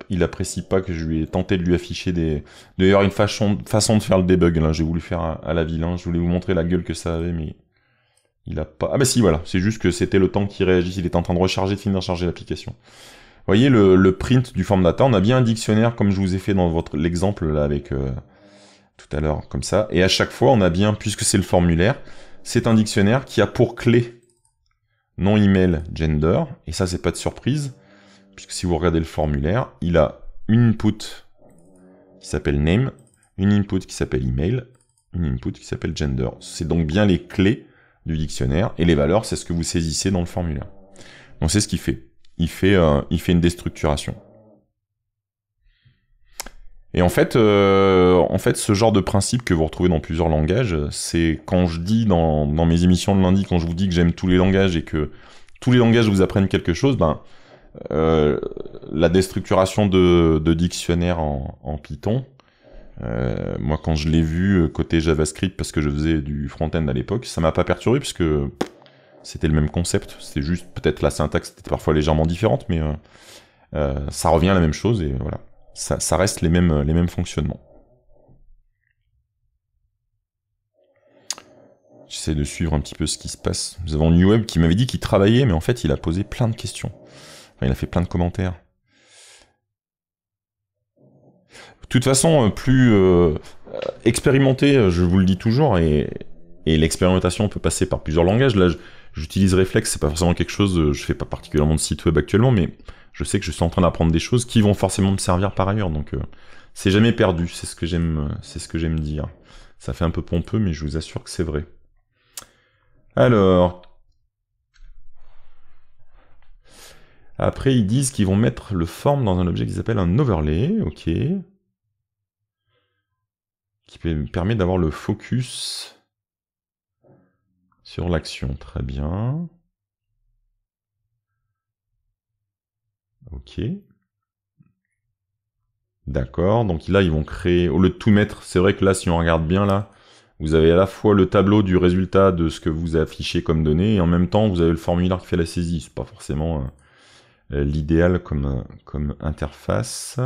Il, apprécie pas que je lui ai tenté de lui afficher des... D'ailleurs, une façon, façon de faire le debug, là. J'ai voulu faire à, la ville. Hein. Je voulais vous montrer la gueule que ça avait, mais... Il a pas... Ah bah si, voilà. C'est juste que c'était le temps qu'il réagisse. Il était en train de recharger, de finir de charger l'application. Vous voyez, le, le, print du form data, on a bien un dictionnaire, comme je vous ai fait dans votre l'exemple là avec... Euh, tout à l'heure, comme ça. Et à chaque fois, on a bien, puisque c'est le formulaire, c'est un dictionnaire qui a pour clé nom, email, gender. Et ça, c'est pas de surprise, puisque si vous regardez le formulaire, il a une input qui s'appelle name, une input qui s'appelle email, une input qui s'appelle gender. C'est donc bien les clés du dictionnaire, et les valeurs, c'est ce que vous saisissez dans le formulaire. Donc c'est ce qu'il fait. Il fait, euh, il fait une déstructuration. Et en fait, euh, en fait, ce genre de principe que vous retrouvez dans plusieurs langages, euh, c'est quand je dis dans, dans, mes émissions de lundi, quand je vous dis que j'aime tous les langages et que tous les langages vous apprennent quelque chose, ben, euh, la déstructuration de, de dictionnaire en, en Python, euh, moi quand je l'ai vu euh, côté JavaScript, parce que je faisais du front-end à l'époque, ça m'a pas perturbé, puisque c'était le même concept, c'est juste peut-être la syntaxe était parfois légèrement différente, mais euh, ça revient à la même chose, et voilà ça, reste les mêmes, les mêmes fonctionnements. J'essaie de suivre un petit peu ce qui se passe. Nous avons New Web qui m'avait dit qu'il travaillait, mais en fait, il a posé plein de questions. il a fait plein de commentaires. De toute façon, euh, plus euh, expérimenté, euh, je vous le dis toujours, et, l'expérimentation peut passer par plusieurs langages. Là, j'utilise Reflex, c'est pas forcément quelque chose, euh, je fais pas particulièrement de site web actuellement, mais je sais que je suis en train d'apprendre des choses qui vont forcément me servir par ailleurs, donc euh, c'est jamais perdu, c'est ce que j'aime, euh, c'est ce que j'aime dire. Ça fait un peu pompeux, mais je vous assure que c'est vrai. Alors. Après, ils disent qu'ils vont mettre le form dans un objet qu'ils appellent un overlay, ok. Qui permet d'avoir le focus sur l'action, très bien. Ok. D'accord, donc là ils vont créer, au lieu de tout mettre, c'est vrai que là si on regarde bien là, vous avez à la fois le tableau du résultat de ce que vous affichez comme données, et en même temps vous avez le formulaire qui fait la saisie, c'est pas forcément euh, l'idéal comme, euh, comme interface.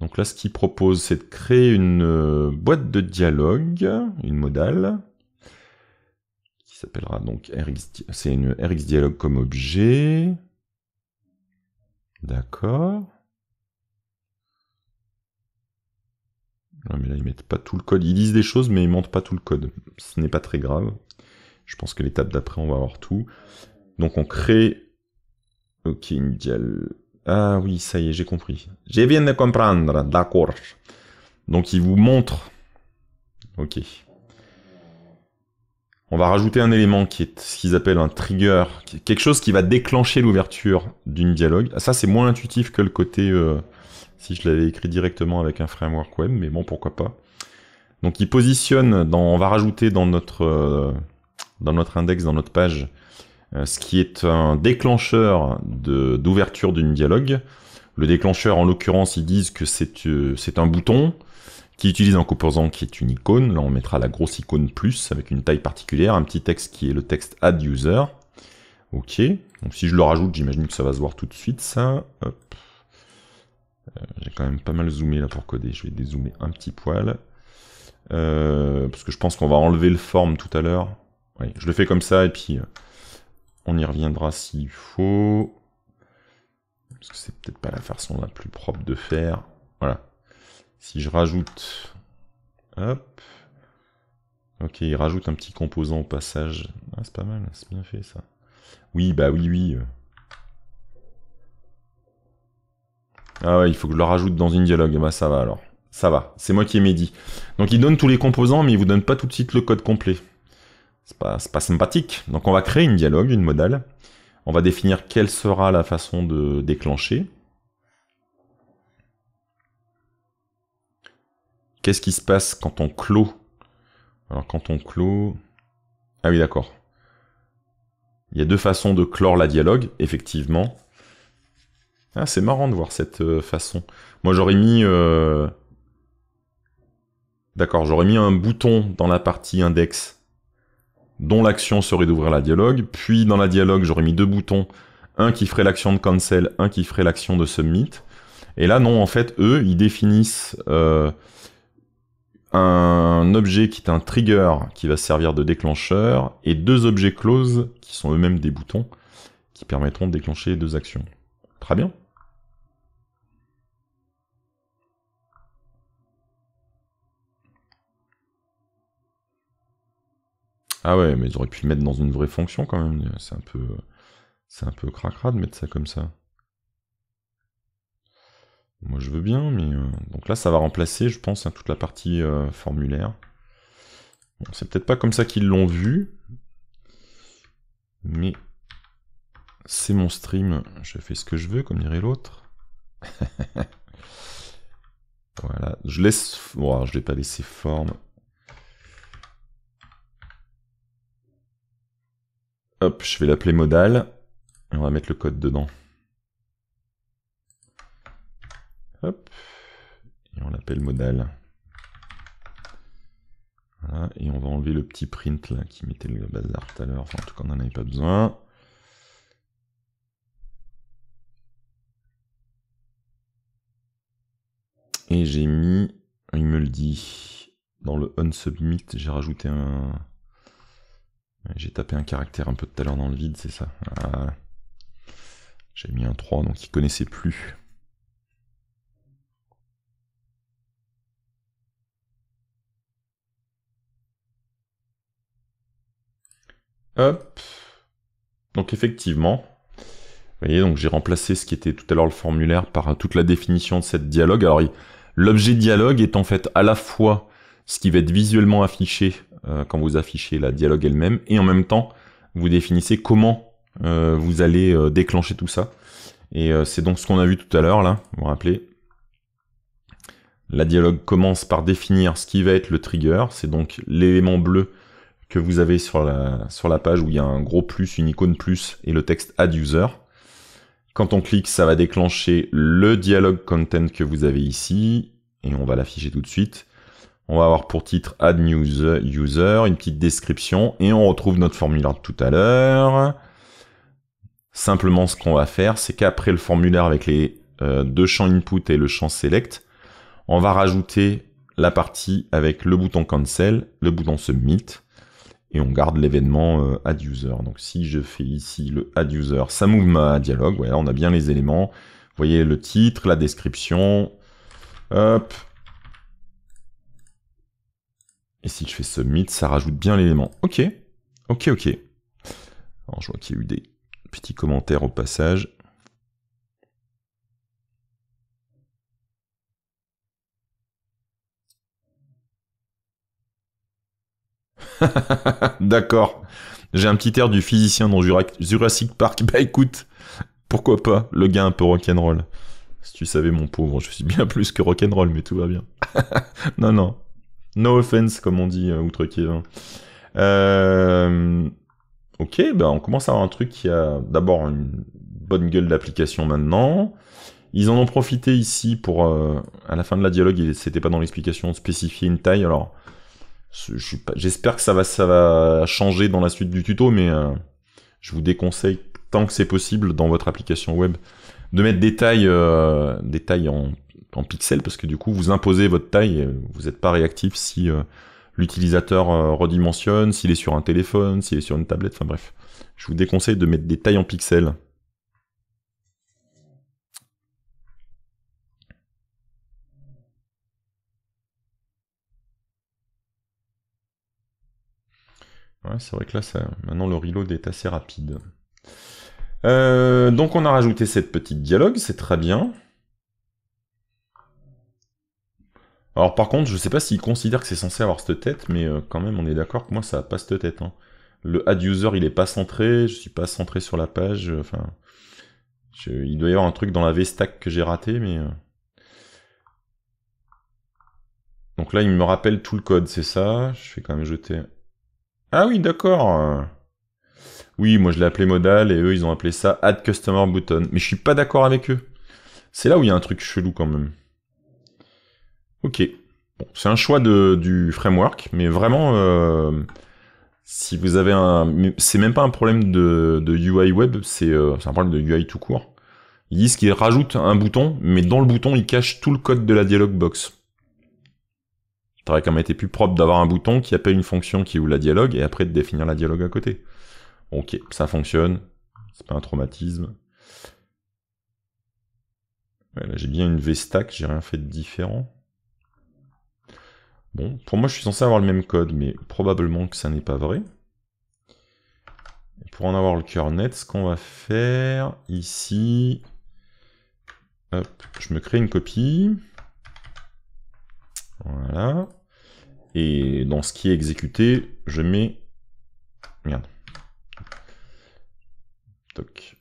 Donc là ce qu'il propose c'est de créer une euh, boîte de dialogue, une modale, appellera donc RX, c'est une RX dialogue comme objet. D'accord. mais là, ils mettent pas tout le code. Ils disent des choses, mais ils montrent pas tout le code. Ce n'est pas très grave. Je pense que l'étape d'après, on va avoir tout. Donc, on crée. Ok, une Ah oui, ça y est, j'ai compris. Je viens de comprendre. D'accord. Donc, il vous montre Ok on va rajouter un élément qui est ce qu'ils appellent un trigger, quelque chose qui va déclencher l'ouverture d'une dialogue. Ça, c'est moins intuitif que le côté euh, si je l'avais écrit directement avec un framework web, mais bon, pourquoi pas. Donc, il positionne, dans, on va rajouter dans notre, euh, dans notre index, dans notre page, euh, ce qui est un déclencheur d'ouverture d'une dialogue. Le déclencheur, en l'occurrence, ils disent que c'est un bouton qui utilise un composant qui est une icône. Là, on mettra la grosse icône plus avec une taille particulière, un petit texte qui est le texte add user. Ok, donc si je le rajoute, j'imagine que ça va se voir tout de suite, ça. Euh, j'ai quand même pas mal zoomé là pour coder, je vais dézoomer un petit poil. Euh, parce que je pense qu'on va enlever le form tout à l'heure. je le fais comme ça et puis euh, on y reviendra s'il faut. Parce que c'est peut-être pas la façon la plus propre de faire. Voilà, si je rajoute... Hop. Ok, il rajoute un petit composant au passage. Ah, c'est pas mal, c'est bien fait ça. Oui, bah oui, oui. Euh. Ah ouais, il faut que je le rajoute dans une dialogue. Bah ça va alors. Ça va, c'est moi qui ai médit. Donc il donne tous les composants, mais il vous donne pas tout de suite le code complet. C'est pas, pas sympathique. Donc on va créer une dialogue, une modale. On va définir quelle sera la façon de déclencher. Qu'est-ce qui se passe quand on clôt Alors quand on clôt... Ah oui d'accord. Il y a deux façons de clore la dialogue, effectivement. Ah c'est marrant de voir cette euh, façon. Moi j'aurais mis... Euh, d'accord, j'aurais mis un bouton dans la partie index dont l'action serait d'ouvrir la dialogue, puis dans la dialogue j'aurais mis deux boutons, un qui ferait l'action de cancel, un qui ferait l'action de submit. Et là non, en fait, eux, ils définissent euh, un objet qui est un trigger qui va servir de déclencheur et deux objets close, qui sont eux-mêmes des boutons qui permettront de déclencher les deux actions. Très bien. Ah ouais, mais j'aurais pu le mettre dans une vraie fonction quand même. C'est un peu, c'est un peu cracra de mettre ça comme ça. Moi je veux bien, mais... Euh, donc là ça va remplacer, je pense, hein, toute la partie euh, formulaire. c'est peut-être pas comme ça qu'ils l'ont vu. Mais c'est mon stream, je fais ce que je veux, comme dirait l'autre. voilà, je laisse... Bon, je ne l'ai pas laissé forme. Hop, je vais l'appeler modal. Et on va mettre le code dedans. Et on l'appelle modal. et on va enlever le petit print là qui mettait le bazar tout à l'heure. en tout cas, on n'en avait pas besoin. Et j'ai mis, il me le dit, dans le on-submit, j'ai rajouté un... J'ai tapé un caractère un peu tout à l'heure dans le vide, c'est ça. J'ai mis un 3, donc il connaissait plus. Hop. Donc effectivement, vous voyez, donc j'ai remplacé ce qui était tout à l'heure le formulaire par euh, toute la définition de cette dialogue. Alors l'objet dialogue est en fait à la fois ce qui va être visuellement affiché euh, quand vous affichez la dialogue elle-même, et en même temps, vous définissez comment euh, vous allez déclencher tout ça. Et c'est donc ce qu'on a vu tout à l'heure, là, vous vous rappelez. La dialogue commence par définir ce qui va être le trigger, c'est donc l'élément bleu que vous avez sur la, sur la page où il y a un gros plus, une icône plus et le texte Add User. Quand on clique, ça va déclencher le dialogue content que vous avez ici et on va l'afficher tout de suite. On va avoir pour titre Add New User, une petite description et on retrouve notre formulaire de tout à l'heure. Simplement, ce qu'on va faire, c'est qu'après le formulaire avec les euh, deux champs input et le champ select, on va rajouter la partie avec le bouton cancel, le bouton submit et on garde l'événement euh, add user. Donc si je fais ici le add user, ça move ma dialogue. Voilà, on a bien les éléments. Vous voyez le titre, la description. Hop. Et si je fais submit, ça rajoute bien l'élément. Ok. Ok, ok. Alors je vois qu'il y a eu des petits commentaires au passage. D'accord. J'ai un petit air du physicien dans Jurassic Park. Bah écoute, pourquoi pas Le gars un peu rock'n'roll. Si tu savais, mon pauvre, je suis bien plus que rock'n'roll, mais tout va bien. non, non. No offense, comme on dit, euh, outre Kevin. Euh... Ok, bah on commence à avoir un truc qui a d'abord une bonne gueule d'application maintenant. Ils en ont profité ici pour, euh, à la fin de la dialogue, c'était pas dans l'explication, spécifier une taille. Alors, J'espère que ça va, ça va changer dans la suite du tuto, mais euh, je vous déconseille tant que c'est possible dans votre application web de mettre des tailles, euh, en, pixels parce que du coup vous imposez votre taille, vous n'êtes pas réactif si euh, l'utilisateur redimensionne, s'il est sur un téléphone, s'il est sur une tablette, enfin bref. Je vous déconseille de mettre des tailles en pixels. Ouais, c'est vrai que là, ça, maintenant le reload est assez rapide. Euh, donc on a rajouté cette petite dialogue, c'est très bien. Alors par contre, je sais pas s'il considère que c'est censé avoir cette tête, mais euh, quand même, on est d'accord que moi, ça n'a pas cette tête. Hein. Le add user, il n'est pas centré, je suis pas centré sur la page, euh, enfin... il doit y avoir un truc dans la VStack que j'ai raté, mais... Donc là, il me rappelle tout le code, c'est ça. Je vais quand même jeter ah oui, d'accord. Oui, moi je l'ai appelé modal et eux ils ont appelé ça add customer button. Mais je suis pas d'accord avec eux. C'est là où il y a un truc chelou quand même. Ok. Bon, c'est un choix de, du framework, mais vraiment, euh, si vous avez un. C'est même pas un problème de, UI web, euh, c'est un problème de UI tout court. Ils disent qu'ils rajoutent un bouton, mais dans le bouton, ils cachent tout le code de la dialog box aurait quand même été plus propre d'avoir un bouton qui appelle une fonction qui ouvre la dialogue et après de définir la dialogue à côté. Ok, ça fonctionne. C'est pas un traumatisme. Là, j'ai bien une VStack, j'ai rien fait de différent. Bon, pour moi je suis censé avoir le même code, mais probablement que ça n'est pas vrai. pour en avoir le cœur net, ce qu'on va faire ici... je me crée une copie. Voilà. Et dans ce qui est exécuté, je mets... Toc.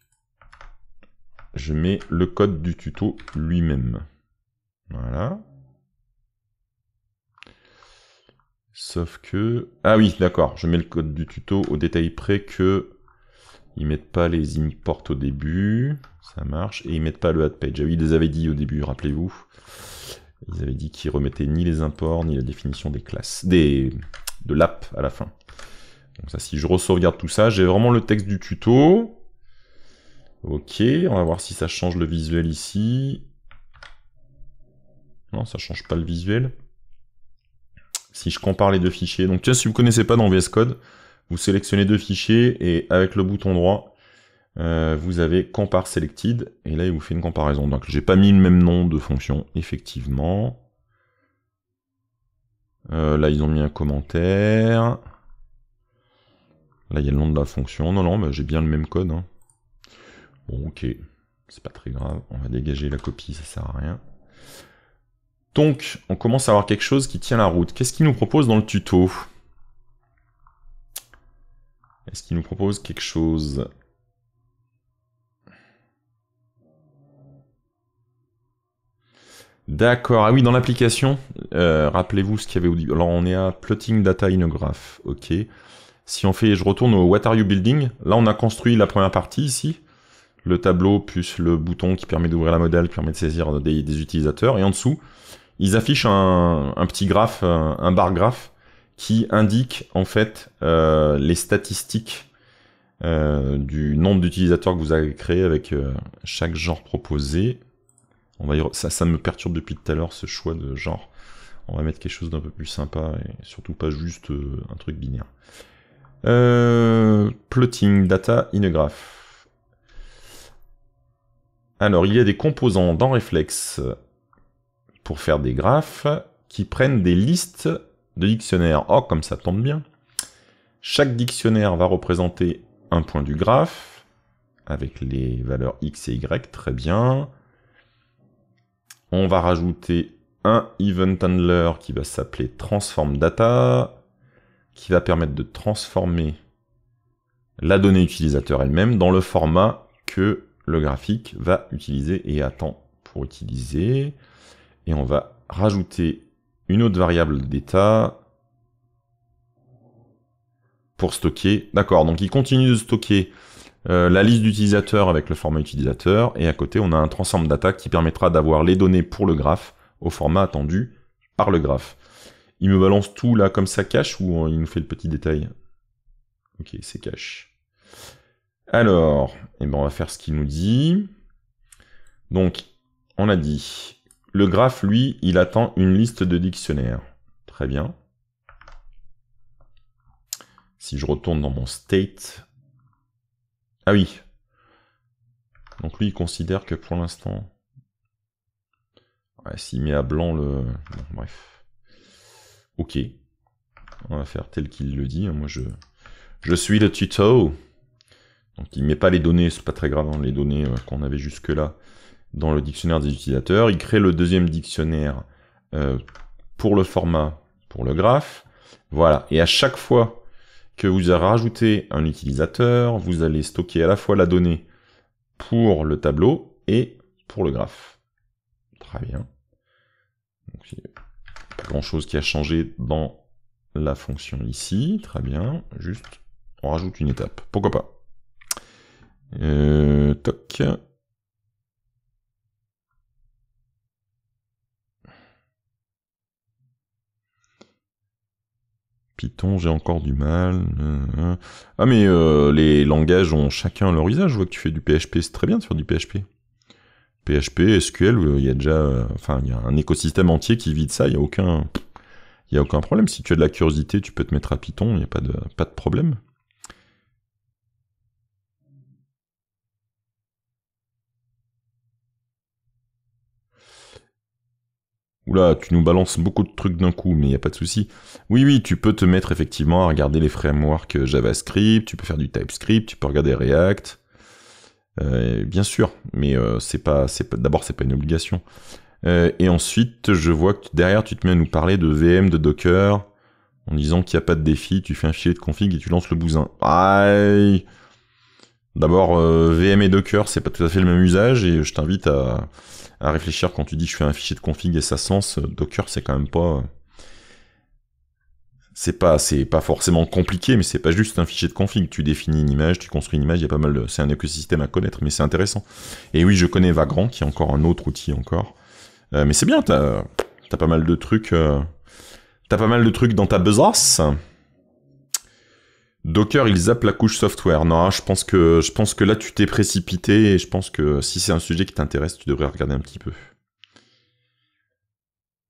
Je mets le code du tuto lui-même. Voilà. Sauf que... Ah oui, d'accord, je mets le code du tuto au détail près que... Ils mettent pas les imports au début, ça marche, et ils mettent pas le add page. Ah oui, ils les avaient dit au début, rappelez-vous. Ils avaient dit qu'ils remettaient ni les imports, ni la définition des classes, des, de l'app à la fin. Donc ça, si je re-sauvegarde tout ça, j'ai vraiment le texte du tuto. Ok, on va voir si ça change le visuel ici. Non, ça change pas le visuel. Si je compare les deux fichiers, donc tiens, si vous connaissez pas dans VS Code, vous sélectionnez deux fichiers et avec le bouton droit, euh, vous avez compare selected, et là il vous fait une comparaison. Donc j'ai pas mis le même nom de fonction, effectivement. Euh, là ils ont mis un commentaire. Là il y a le nom de la fonction. Non, non, bah, j'ai bien le même code. Hein. Bon, ok, c'est pas très grave. On va dégager la copie, ça sert à rien. Donc, on commence à avoir quelque chose qui tient la route. Qu'est-ce qu'il nous propose dans le tuto Est-ce qu'il nous propose quelque chose D'accord. Ah oui, dans l'application, euh, rappelez-vous ce qu'il y avait au Alors on est à plotting data inograph. Ok. Si on fait, je retourne au what are you building. Là, on a construit la première partie ici, le tableau plus le bouton qui permet d'ouvrir la modèle, qui permet de saisir des, utilisateurs. Et en dessous, ils affichent un, petit graphe, un, un, bar graph qui indique en fait euh, les statistiques euh, du nombre d'utilisateurs que vous avez créé avec chaque genre proposé. On va ça, ça me perturbe depuis tout à l'heure ce choix de genre. On va mettre quelque chose d'un peu plus sympa et surtout pas juste euh, un truc binaire. Euh, plotting data in a graph. Alors, il y a des composants dans Reflex pour faire des graphes qui prennent des listes de dictionnaires. Oh, comme ça tombe bien. Chaque dictionnaire va représenter un point du graphe avec les valeurs x et y, très bien. On va rajouter un event handler qui va s'appeler transform data, qui va permettre de transformer la donnée utilisateur elle-même dans le format que le graphique va utiliser et attend pour utiliser. Et on va rajouter une autre variable d'état pour stocker. D'accord, donc il continue de stocker euh, la liste d'utilisateurs avec le format utilisateur, et à côté on a un transform data qui permettra d'avoir les données pour le graphe au format attendu par le graphe. Il me balance tout là comme ça cache ou il nous fait le petit détail Ok, c'est cache. Alors, eh ben, on va faire ce qu'il nous dit. Donc, on a dit, le graphe, lui, il attend une liste de dictionnaires. Très bien. Si je retourne dans mon state, ah oui. Donc lui, il considère que pour l'instant... Ouais, s'il met à blanc le... bref. Ok. On va faire tel qu'il le dit. Hein. Moi, je... Je suis le tuto. Donc il met pas les données, c'est pas très grave, hein, les données euh, qu'on avait jusque-là dans le dictionnaire des utilisateurs. Il crée le deuxième dictionnaire euh, pour le format, pour le graphe. Voilà. Et à chaque fois que vous a rajouté un utilisateur, vous allez stocker à la fois la donnée pour le tableau et pour le graphe. Très bien. il a pas grand chose qui a changé dans la fonction ici. Très bien. Juste, on rajoute une étape. Pourquoi pas. Euh, toc. Python, j'ai encore du mal. Euh, hein. Ah mais euh, les langages ont chacun leur usage. Je vois que tu fais du PHP, c'est très bien de faire du PHP. PHP, SQL, il euh, y a déjà, enfin, il y a un écosystème entier qui vide ça. Il y a aucun, il y a aucun problème. Si tu as de la curiosité, tu peux te mettre à Python. Il n'y a pas de, pas de problème. Oula, tu nous balances beaucoup de trucs d'un coup, mais il n'y a pas de souci. Oui, oui, tu peux te mettre effectivement à regarder les frameworks euh, JavaScript, tu peux faire du TypeScript, tu peux regarder React. Euh, bien sûr, mais euh, c'est pas, c'est pas, d'abord c'est pas une obligation. et ensuite, je vois que derrière tu te mets à nous parler de VM, de Docker, en disant qu'il n'y a pas de défi, tu fais un fichier de config et tu lances le bousin. Aïe D'abord, VM et Docker, c'est pas tout à fait le même usage et je t'invite à à réfléchir quand tu dis je fais un fichier de config et ça sens, euh, Docker c'est quand même pas euh, c'est pas c'est pas forcément compliqué mais c'est pas juste un fichier de config tu définis une image tu construis une image il y a pas mal c'est un écosystème à connaître mais c'est intéressant et oui je connais Vagrant qui est encore un autre outil encore euh, mais c'est bien t'as as pas mal de trucs t'as pas mal de trucs dans ta besace Docker, ils zappent la couche software. Non, je pense que, je pense que là, tu t'es précipité et je pense que si c'est un sujet qui t'intéresse, tu devrais regarder un petit peu.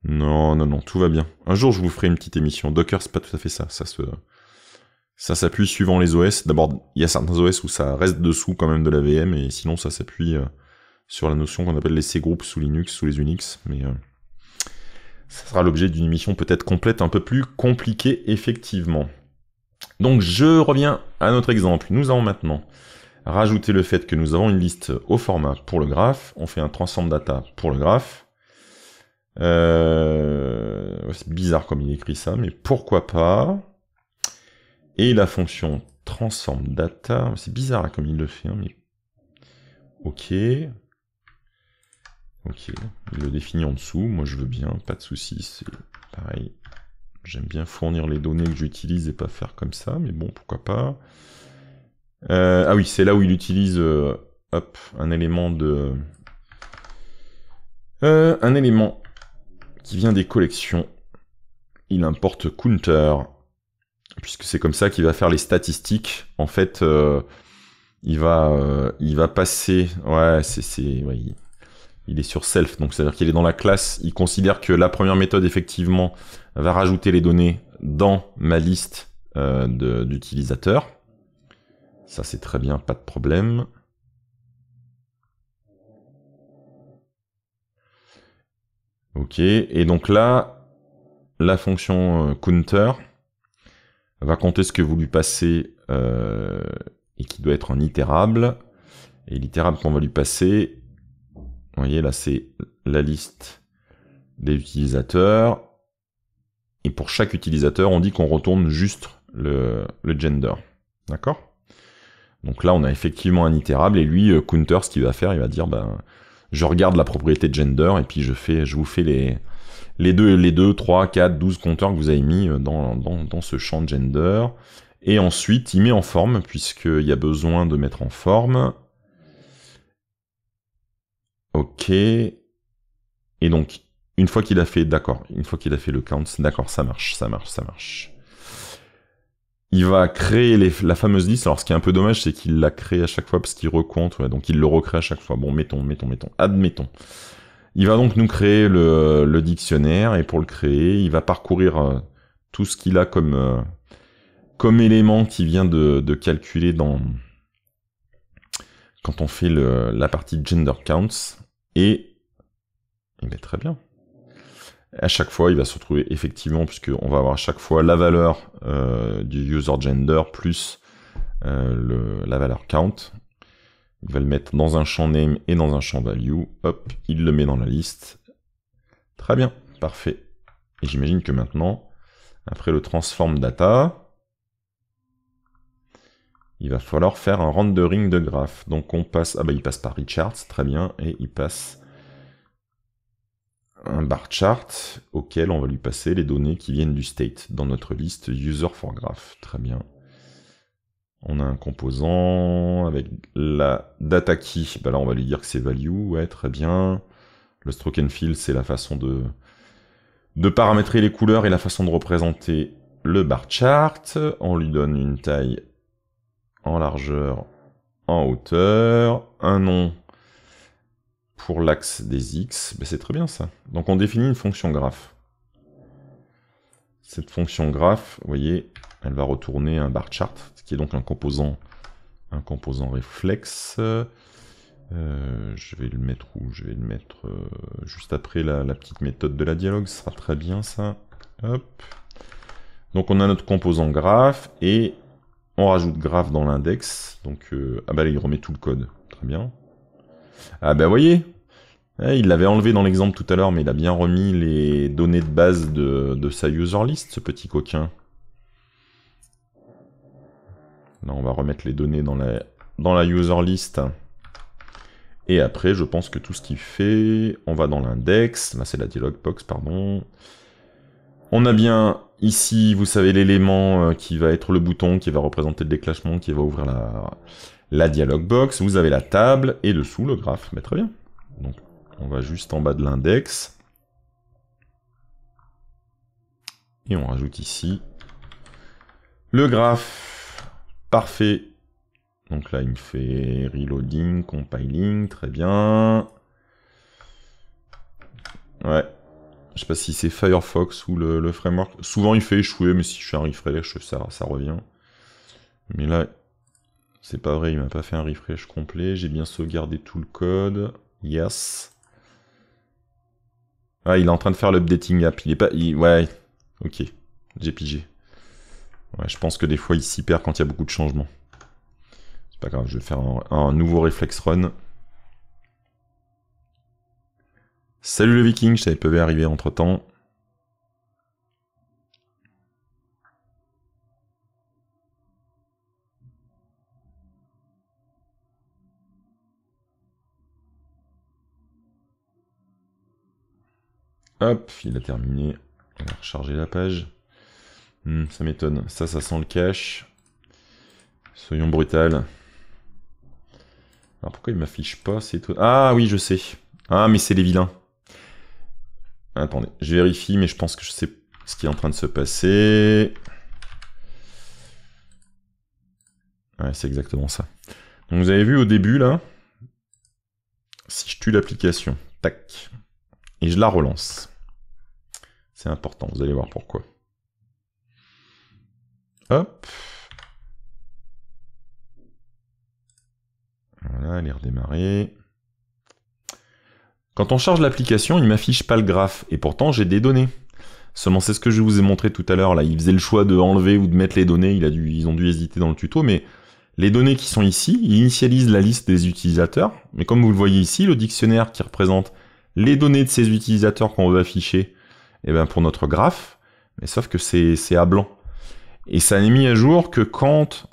Non, non, non, tout va bien. Un jour, je vous ferai une petite émission. Docker, c'est pas tout à fait ça. Ça ça s'appuie suivant les OS. D'abord, il y a certains OS où ça reste dessous quand même de la VM et sinon, ça s'appuie euh, sur la notion qu'on appelle les C-groupes sous Linux, sous les Unix. Mais euh, ça sera l'objet d'une émission peut-être complète, un peu plus compliquée, effectivement. Donc je reviens à notre exemple. Nous avons maintenant rajouté le fait que nous avons une liste au format pour le graphe. On fait un transform data pour le graphe. Euh, c'est bizarre comme il écrit ça, mais pourquoi pas. Et la fonction transform data, c'est bizarre comme il le fait, hein, ok. Ok, il le définit en dessous, moi je veux bien, pas de soucis, c'est pareil, J'aime bien fournir les données que j'utilise et pas faire comme ça, mais bon, pourquoi pas. Euh, ah oui, c'est là où il utilise euh, un élément de... Euh, un élément qui vient des collections. Il importe counter, puisque c'est comme ça qu'il va faire les statistiques. En fait, il, va, il va passer... Ouais, c'est il est sur self, donc c'est-à-dire qu'il est dans la classe, il considère que la première méthode, effectivement, va rajouter les données dans ma liste euh, d'utilisateurs. Ça c'est très bien, pas de problème. Ok, et donc là, la fonction euh, counter va compter ce que vous lui passez euh, et qui doit être en itérable. Et l'itérable qu'on va lui passer, vous voyez, là, c'est la liste des utilisateurs. Et pour chaque utilisateur, on dit qu'on retourne juste le, le gender. D'accord Donc là, on a effectivement un itérable. Et lui, euh, Counter, ce qu'il va faire, il va dire, ben, je regarde la propriété gender et puis je, fais, je vous fais les, les, deux, les deux, 3, 4, 12 compteurs que vous avez mis euh, dans, dans, dans ce champ gender. Et ensuite, il met en forme, puisqu'il y a besoin de mettre en forme. Ok. Et donc, une fois qu'il a fait, d'accord, une fois qu'il a fait le count, d'accord, ça marche, ça marche, ça marche. Il va créer la fameuse liste. Alors, ce qui est un peu dommage, c'est qu'il la crée à chaque fois parce qu'il recompte. donc, il le recrée à chaque fois. Bon, mettons, mettons, mettons. Admettons. Il va donc nous créer le, dictionnaire. Et pour le créer, il va parcourir euh, tout ce qu'il a comme, euh, comme élément qui vient de, calculer dans quand on fait la partie gender counts. Et, il met très bien. À chaque fois, il va se retrouver effectivement, puisqu'on va avoir à chaque fois la valeur euh, du user gender plus euh, la valeur count. Il va le mettre dans un champ name et dans un champ value. Hop, il le met dans la liste. Très bien, parfait. Et j'imagine que maintenant, après le transform data, il va falloir faire un rendering de graph. Donc on passe... Ah bah il passe par Richards, très bien. Et il passe un bar chart auquel on va lui passer les données qui viennent du state dans notre liste user for graph. Très bien. On a un composant avec la data key. Bah là, on va lui dire que c'est value. Ouais, très bien. Le stroke and fill, c'est la façon de, de paramétrer les couleurs et la façon de représenter le bar chart. On lui donne une taille en largeur, en hauteur, un nom pour l'axe des x, ben, c'est très bien ça. Donc on définit une fonction graphe. Cette fonction graphe, vous voyez, elle va retourner un bar chart, ce qui est donc un composant, un composant réflexe. Euh, je vais le mettre où Je vais le mettre euh, juste après la, petite méthode de la dialogue, ce sera très bien ça. Hop. Donc on a notre composant graphe, et on rajoute graph dans l'index. Donc, euh, ah bah là, il remet tout le code. Très bien. Ah bah, voyez eh, Il l'avait enlevé dans l'exemple tout à l'heure, mais il a bien remis les données de base de, sa user list, ce petit coquin. Là, on va remettre les données dans la, dans la user list. Et après, je pense que tout ce qu'il fait, on va dans l'index. Là, c'est la dialogue box, pardon. On a bien ici, vous savez, l'élément euh, qui va être le bouton, qui va représenter le déclenchement, qui va ouvrir la, la dialog box. Vous avez la table et dessous le graphe. Mais ben, très bien. Donc, on va juste en bas de l'index. Et on rajoute ici le graphe. Parfait. Donc là, il me fait reloading, compiling. Très bien. Ouais, je sais pas si c'est Firefox ou le, framework. Souvent il fait échouer, mais si je fais un refresh, ça, revient. Mais là, c'est pas vrai, il m'a pas fait un refresh complet. J'ai bien sauvegardé tout le code. Yes. Ah, il est en train de faire l'updating app. Il est pas. Ouais. Ok. J'ai pigé. je pense que des fois il s'y perd quand il y a beaucoup de changements. C'est pas grave, je vais faire un nouveau reflex run. Salut le viking, je savais pas arriver entre temps. Hop, il a terminé. On recharger la page. Hmm, ça m'étonne. Ça, ça sent le cache. Soyons brutal. Alors pourquoi il m'affiche pas c'est Ah oui, je sais. Ah, mais c'est les vilains. Attendez, je vérifie, mais je pense que je sais ce qui est en train de se passer. Ouais, c'est exactement ça. Donc vous avez vu au début, là, si je tue l'application, tac, et je la relance. C'est important, vous allez voir pourquoi. Hop. Voilà, elle est redémarrée. Quand on charge l'application, il m'affiche pas le graphe, et pourtant j'ai des données. Seulement c'est ce que je vous ai montré tout à l'heure, là, il faisait le choix de enlever ou de mettre les données, il a dû, ils ont dû hésiter dans le tuto, mais les données qui sont ici, ils initialisent la liste des utilisateurs, mais comme vous le voyez ici, le dictionnaire qui représente les données de ces utilisateurs qu'on veut afficher, et eh ben pour notre graphe, mais sauf que c'est à blanc. Et ça n'est mis à jour que quand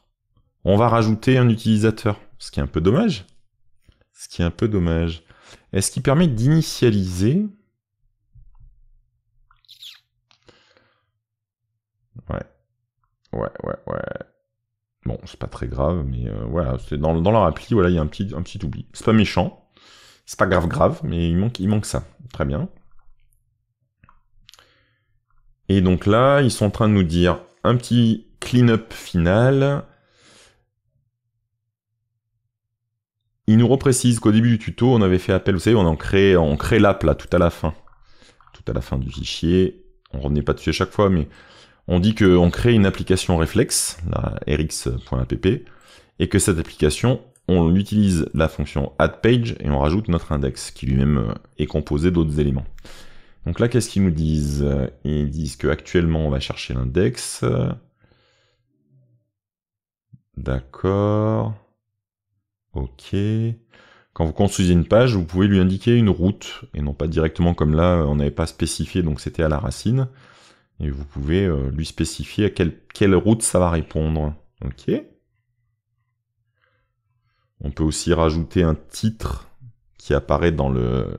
on va rajouter un utilisateur, ce qui est un peu dommage. Ce qui est un peu dommage est ce qu'il permet d'initialiser. Ouais. Ouais, ouais, ouais. Bon, c'est pas très grave, mais voilà, euh, c'est dans, dans, leur appli, voilà, il y a un petit, un petit oubli. C'est pas méchant, c'est pas grave grave, mais il manque, il manque ça. Très bien. Et donc là, ils sont en train de nous dire un petit clean-up final, Il nous reprécise qu'au début du tuto, on avait fait appel, vous savez, on en crée, on crée l'app là, tout à la fin. Tout à la fin du fichier. On revenait pas dessus à chaque fois, mais on dit qu'on crée une application réflexe, la rx.app, et que cette application, on utilise la fonction addPage et on rajoute notre index, qui lui-même euh, est composé d'autres éléments. Donc là, qu'est-ce qu'ils nous disent Ils disent qu'actuellement, on va chercher l'index. D'accord. Ok. Quand vous construisez une page, vous pouvez lui indiquer une route, et non pas directement comme là, on n'avait pas spécifié, donc c'était à la racine. Et vous pouvez euh, lui spécifier à quelle, route ça va répondre. Ok. On peut aussi rajouter un titre qui apparaît dans le,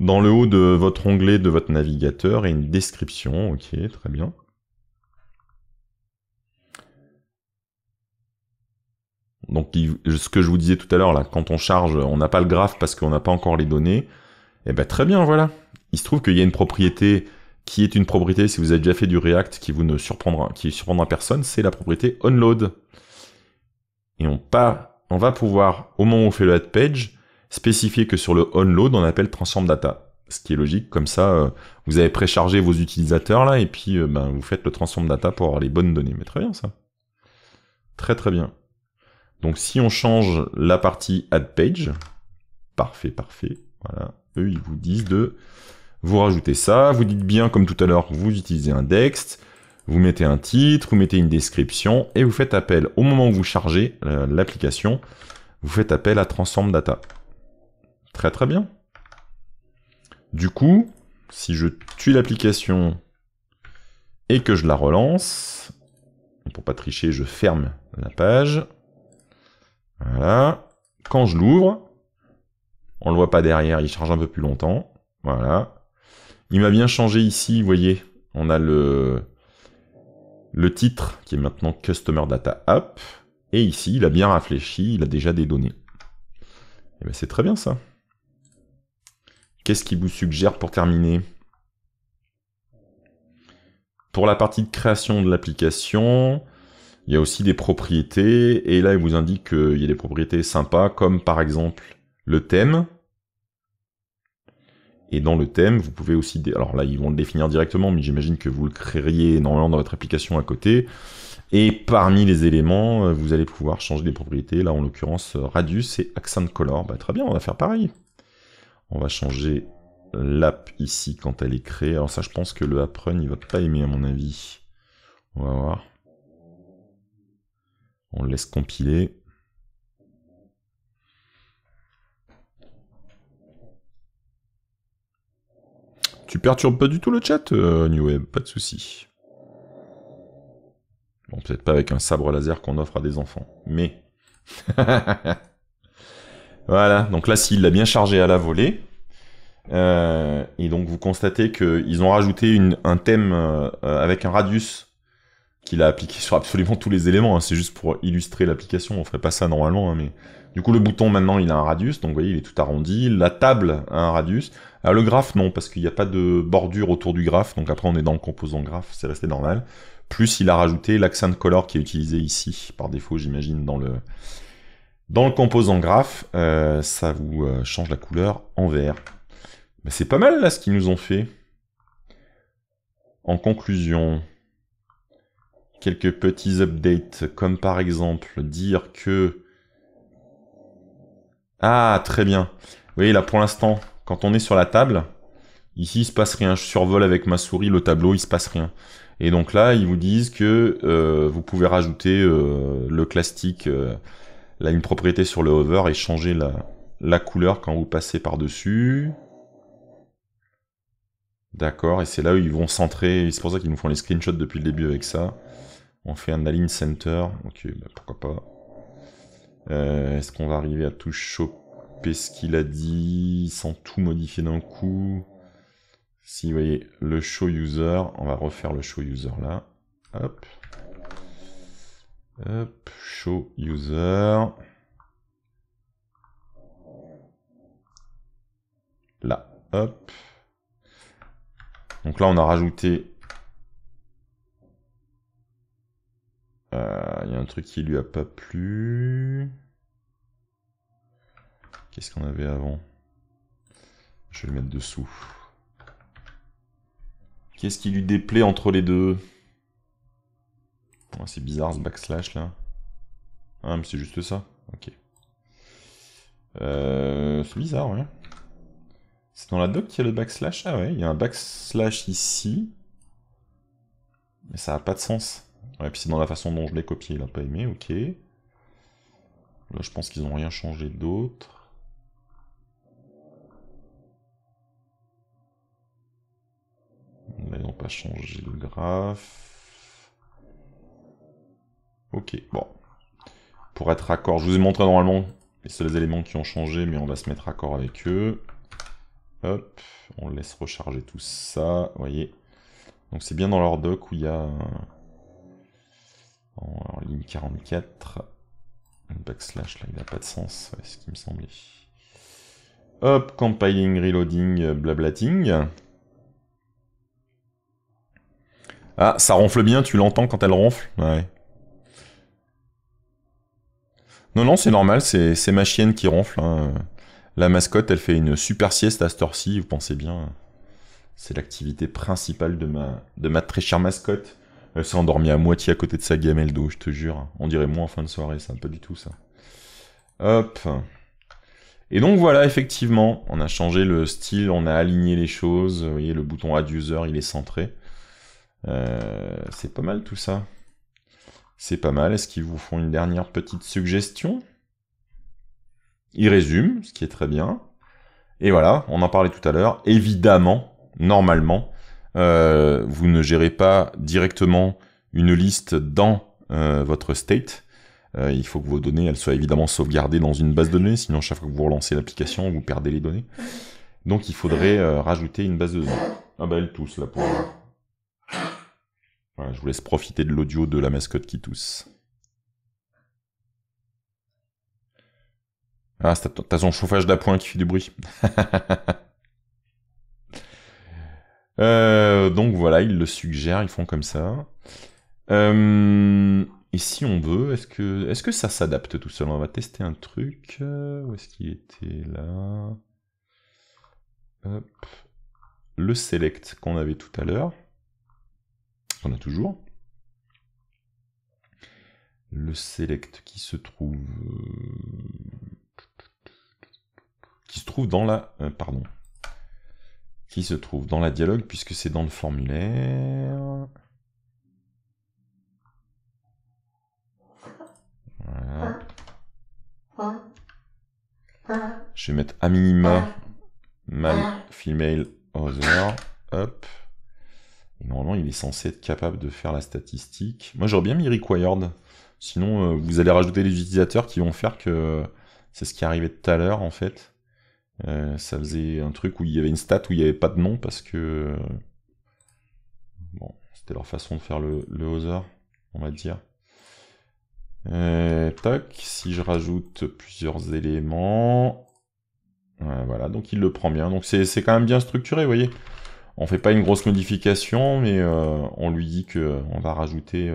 dans le haut de votre onglet de votre navigateur et une description. Ok, très bien. Donc ce que je vous disais tout à l'heure, là, quand on charge, on n'a pas le graphe parce qu'on n'a pas encore les données. Eh ben très bien, voilà. Il se trouve qu'il y a une propriété qui est une propriété, si vous avez déjà fait du React, qui vous ne surprendra, qui surprendra personne, c'est la propriété onload. Et on, pas, on va pouvoir, au moment où on fait le add page, spécifier que sur le onload, on appelle transform data. Ce qui est logique, comme ça, euh, vous avez préchargé vos utilisateurs là, et puis euh, ben, vous faites le transform data pour avoir les bonnes données. Mais très bien ça. Très très bien. Donc si on change la partie add page, parfait, parfait, voilà, eux ils vous disent de vous rajouter ça, vous dites bien comme tout à l'heure, vous utilisez un texte, vous mettez un titre, vous mettez une description, et vous faites appel, au moment où vous chargez euh, l'application, vous faites appel à Transform Data. Très très bien. Du coup, si je tue l'application et que je la relance, pour pas tricher, je ferme la page, voilà. Quand je l'ouvre, on le voit pas derrière, il charge un peu plus longtemps. Voilà. Il m'a bien changé ici, vous voyez. On a le, le titre qui est maintenant Customer Data App. Et ici, il a bien réfléchi, il a déjà des données. Et eh bien c'est très bien ça. Qu'est-ce qu'il vous suggère pour terminer Pour la partie de création de l'application, il y a aussi des propriétés, et là il vous indique qu'il y a des propriétés sympas, comme par exemple le thème. Et dans le thème, vous pouvez aussi... Alors là, ils vont le définir directement, mais j'imagine que vous le créeriez normalement dans votre application à côté. Et parmi les éléments, euh, vous allez pouvoir changer des propriétés. Là, en l'occurrence, euh, radius et accent color. Bah, très bien, on va faire pareil. On va changer l'app ici quand elle est créée. Alors ça, je pense que le app il va pas aimer à mon avis. On va voir. On le laisse compiler. Tu perturbes pas du tout le chat, euh, New Web, pas de souci. Bon, peut-être pas avec un sabre laser qu'on offre à des enfants, mais... voilà, donc là, s'il l'a bien chargé à la volée, euh, et donc vous constatez qu'ils ont rajouté un thème euh, avec un radius qu'il a appliqué sur absolument tous les éléments. Hein. C'est juste pour illustrer l'application. On ferait pas ça normalement, hein, mais du coup le bouton maintenant il a un radius, donc vous voyez il est tout arrondi. La table a un radius. Ah, le graphe non parce qu'il n'y a pas de bordure autour du graphe, donc après on est dans le composant graphe, c'est resté normal. Plus il a rajouté l'accent de color qui est utilisé ici par défaut j'imagine dans le dans le composant graphe. Euh, ça vous euh, change la couleur en vert. c'est pas mal là ce qu'ils nous ont fait. En conclusion, quelques petits updates, comme par exemple dire que... Ah, très bien. Vous voyez, là, pour l'instant, quand on est sur la table, ici, il se passe rien. Je survole avec ma souris le tableau, il se passe rien. Et donc là, ils vous disent que euh, vous pouvez rajouter euh, le classique euh, là, une propriété sur le hover et changer la, la couleur quand vous passez par-dessus. D'accord, et c'est là où ils vont centrer, c'est pour ça qu'ils nous font les screenshots depuis le début avec ça. On fait un align center. Ok, bah, pourquoi pas. Euh, est-ce qu'on va arriver à tout choper ce qu'il a dit sans tout modifier d'un coup Si vous voyez le show user, on va refaire le show user là. Hop. Hop, show user. Là, hop. Donc là, on a rajouté Euh, il y a un truc qui lui a pas plu. Qu'est-ce qu'on avait avant Je vais le mettre dessous. Qu'est-ce qui lui déplaît entre les deux C'est bizarre ce backslash là. Ah mais c'est juste ça. Ok. Euh, c'est bizarre, C'est dans la doc qu'il y a le backslash Ah ouais, il y a un backslash ici. Mais ça a pas de sens. Ouais, puis c'est dans la façon dont je l'ai copié, il n'a pas aimé, ok. Là, je pense qu'ils n'ont rien changé d'autre. Là, ils n'ont pas changé le graphe. Ok, bon. Pour être raccord, je vous ai montré normalement les seuls éléments qui ont changé, mais on va se mettre raccord avec eux. Hop, on laisse recharger tout ça, Vous voyez. Donc c'est bien dans leur doc où il y a... Alors, ligne 44. backslash, là, il n'a pas de sens, ce qui me semblait. Hop, compiling, reloading, euh, blablating. Ah, ça ronfle bien, tu l'entends quand elle ronfle Ouais. Non, non, c'est normal, c'est ma chienne qui ronfle. Hein. La mascotte, elle fait une super sieste à cette vous pensez bien. C'est l'activité principale de ma, de ma très chère mascotte. Elle s'est endormie à moitié à côté de sa gamelle d'eau, je te jure. On dirait moins en fin de soirée, ça, pas du tout ça. Hop. Et donc voilà, effectivement, on a changé le style, on a aligné les choses. Vous voyez, le bouton Add User, il est centré. Euh, c'est pas mal tout ça. C'est pas mal. Est-ce qu'ils vous font une dernière petite suggestion Il résume, ce qui est très bien. Et voilà, on en parlait tout à l'heure. Évidemment, normalement, euh, vous ne gérez pas directement une liste dans euh, votre state. Euh, il faut que vos données, elle soient évidemment sauvegardées dans une base de données, sinon chaque fois que vous relancez l'application, vous perdez les données. Donc il faudrait rajouter une base de données. Ah bah elle tousse là pour. Voilà, je vous laisse profiter de l'audio de la mascotte qui tousse. Ah, t'as ton chauffage d'appoint qui fait du bruit. Euh, donc voilà, ils le suggèrent, ils font comme ça. Euh, et si on veut, est-ce que, est que ça s'adapte tout seul On va tester un truc. Euh, où est-ce qu'il était là Le select qu'on avait tout à l'heure. On a toujours. Le select qui se trouve... Qui se trouve dans la... pardon qui se trouve dans la dialogue puisque c'est dans le formulaire. Je vais mettre à minima male, female, other. Hop. normalement, il est censé être capable de faire la statistique. Moi, j'aurais bien mis required. Sinon, euh, vous allez rajouter les utilisateurs qui vont faire que euh, c'est ce qui arrivait tout à l'heure, en fait. Euh, ça faisait un truc où il y avait une stat où il n'y avait pas de nom parce que. Bon, c'était leur façon de faire le, le other, on va dire. Euh, tac, si je rajoute plusieurs éléments. Euh, voilà, donc il le prend bien. Donc c'est quand même bien structuré, vous voyez. On fait pas une grosse modification, mais on lui dit que on va rajouter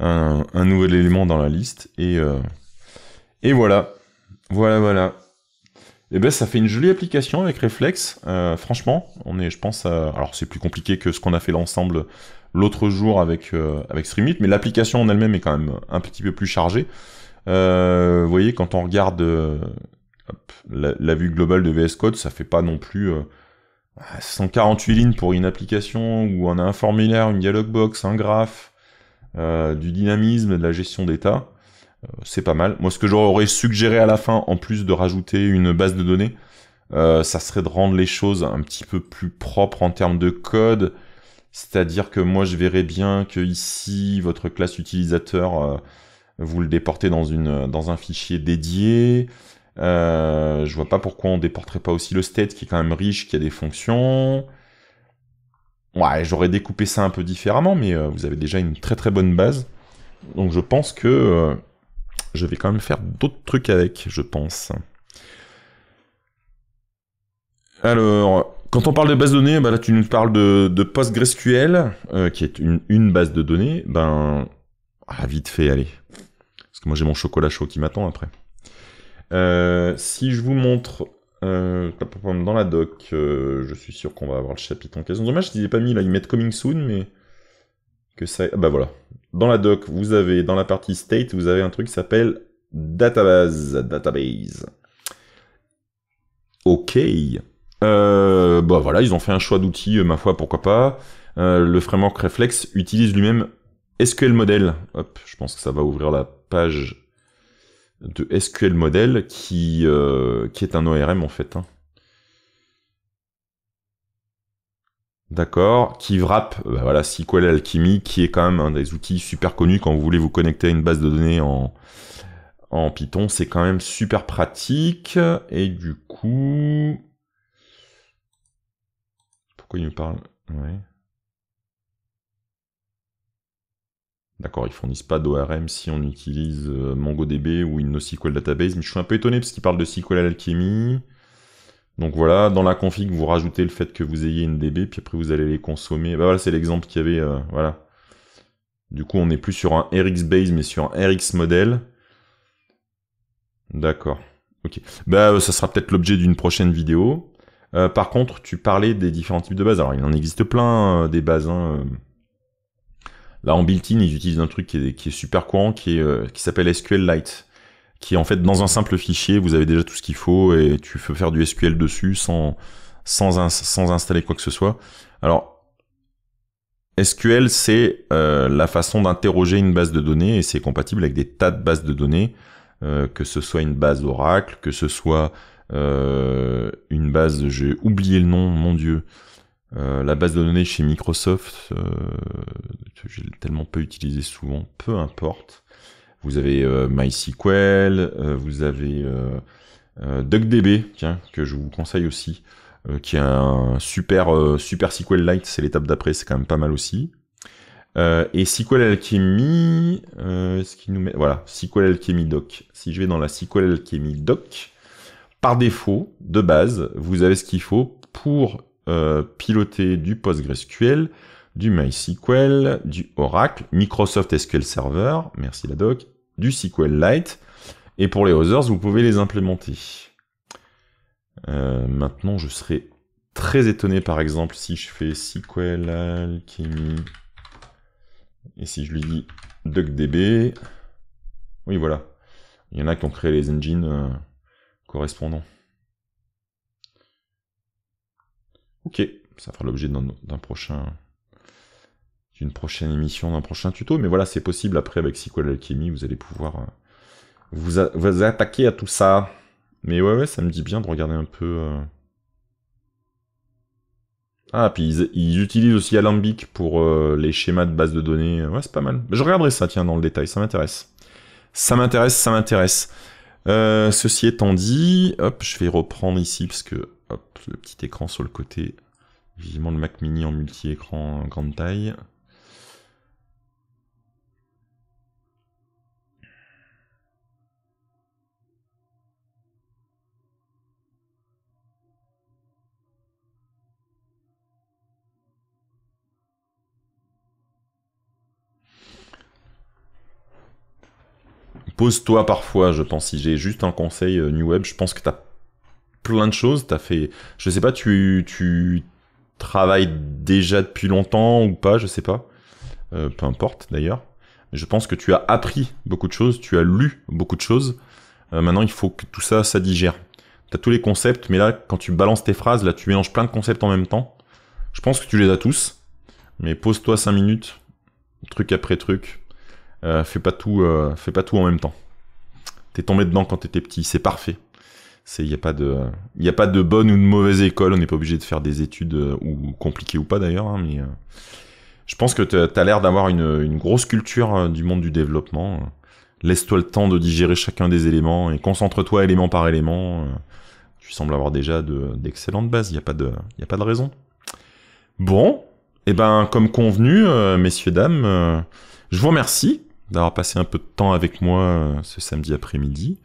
un, nouvel élément dans la liste. Et, et voilà. Voilà, voilà eh ben ça fait une jolie application avec Reflex. Euh, franchement, on est, je pense, alors c'est plus compliqué que ce qu'on a fait l'ensemble l'autre jour avec euh, avec mais l'application en elle-même est quand même un petit peu plus chargée. Euh, vous voyez, quand on regarde la, vue globale de VS Code, ça fait pas non plus 148 lignes pour une application où on a un formulaire, une dialog box, un graphe, du dynamisme, de la gestion d'état c'est pas mal. Moi, ce que j'aurais suggéré à la fin, en plus de rajouter une base de données, euh, ça serait de rendre les choses un petit peu plus propres en termes de code. C'est-à-dire que moi, je verrais bien que ici, votre classe utilisateur, euh, vous le déportez dans, une, dans un fichier dédié. Euh, je vois pas pourquoi on déporterait pas aussi le state, qui est quand même riche, qui a des fonctions. Ouais, j'aurais découpé ça un peu différemment, mais vous avez déjà une très très bonne base. Donc je pense que je vais quand même faire d'autres trucs avec, je pense. Alors, quand on parle de base de données, bah là tu nous parles de, PostgreSQL, euh, qui est une, base de données. Ben, ah, vite fait, allez. Parce que moi j'ai mon chocolat chaud qui m'attend après. Euh, si je vous montre euh, dans la doc, je suis sûr qu'on va avoir le chapitre en question. Dommage ne n'aient pas mis là, Il met « coming soon, mais que ça. Ah, bah voilà, dans la doc, vous avez, dans la partie state, vous avez un truc qui s'appelle database. Database. Ok. Euh, bah voilà, ils ont fait un choix d'outils, euh, ma foi, pourquoi pas. Euh, le framework Reflex utilise lui-même SQL Model. Hop, je pense que ça va ouvrir la page de SQL Model qui, euh, qui est un ORM en fait. Hein. D'accord qui euh, bah voilà, SQL Alchemy, qui est quand même un des outils super connus quand vous voulez vous connecter à une base de données en, Python. C'est quand même super pratique. Et du coup... Pourquoi il me parle D'accord, ils fournissent pas d'ORM si on utilise euh, MongoDB ou une NoSQL Database. Mais je suis un peu étonné parce qu'ils parle de SQL Alchemy. Donc voilà, dans la config, vous rajoutez le fait que vous ayez une DB, puis après vous allez les consommer. Bah voilà, c'est l'exemple qu'il y avait, euh, voilà. Du coup, on n'est plus sur un RX base, mais sur un RX model. D'accord. Ok. Bah, euh, ça sera peut-être l'objet d'une prochaine vidéo. Euh, par contre, tu parlais des différents types de bases. Alors, il en existe plein des bases. Hein, Là, en built-in, ils utilisent un truc qui est, super courant, qui s'appelle SQLite qui en fait dans un simple fichier, vous avez déjà tout ce qu'il faut et tu peux faire du SQL dessus sans, sans, installer quoi que ce soit. Alors, SQL, c'est euh, la façon d'interroger une base de données et c'est compatible avec des tas de bases de données, euh, que ce soit une base Oracle, que ce soit euh, une base, j'ai oublié le nom, mon dieu, la base de données chez Microsoft, j'ai tellement peu utilisé souvent, peu importe. Vous avez euh, MySQL, euh, vous avez euh, DuckDB, tiens, que je vous conseille aussi, qui est un super, super Lite, c'est l'étape d'après, c'est quand même pas mal aussi. et SQL Alchemy, ce qui nous met, voilà, SQL Alchemy Doc. Si je vais dans la SQL Alchemy Doc, par défaut, de base, vous avez ce qu'il faut pour piloter du PostgreSQL du MySQL, du Oracle, Microsoft SQL Server, merci la doc, du SQLite, et pour les others, vous pouvez les implémenter. Euh, maintenant, je serais très étonné, par exemple, si je fais SQL Alchemy, et si je lui dis DuckDB, oui, voilà. Il y en a qui ont créé les engines euh, correspondants. Ok, ça fera l'objet d'un prochain d'une prochaine émission, d'un prochain tuto. Mais voilà, c'est possible après avec SQL Alchemy, vous allez pouvoir euh, vous, attaquer à tout ça. Mais ouais, ouais, ça me dit bien de regarder un peu. Euh. Ah, puis ils, utilisent aussi Alambic pour euh, les schémas de base de données. Ouais, c'est pas mal. Je regarderai ça, tiens, dans le détail, ça m'intéresse. Ça m'intéresse, ça m'intéresse. ceci étant dit, hop, je vais reprendre ici parce que le petit écran sur le côté, visiblement le Mac Mini en multi-écran grande taille. pose-toi parfois, je pense, si j'ai juste un conseil euh, New Web, je pense que as plein de choses, t'as fait, je sais pas, tu, tu travailles déjà depuis longtemps ou pas, je sais pas, euh, peu importe d'ailleurs. Je pense que tu as appris beaucoup de choses, tu as lu beaucoup de choses. Euh, maintenant, il faut que tout ça, ça digère. T'as tous les concepts, mais là, quand tu balances tes phrases, là, tu mélanges plein de concepts en même temps. Je pense que tu les as tous, mais pose-toi cinq minutes, truc après truc, euh, fais pas tout, euh, fais pas tout en même temps. T'es tombé dedans quand t'étais petit, c'est parfait. C'est, il y a pas de, il y a pas de bonne ou de mauvaise école. On n'est pas obligé de faire des études euh, ou compliquées ou pas d'ailleurs. Hein, mais je pense que t'as l'air d'avoir une, grosse culture du monde du développement. Laisse-toi le temps de digérer chacun des éléments et concentre-toi élément par élément. tu sembles avoir déjà d'excellentes bases. Il y a pas de, il y a pas de raison. Bon, et eh ben comme convenu, messieurs dames, je vous remercie d'avoir passé un peu de temps avec moi euh, ce samedi après-midi.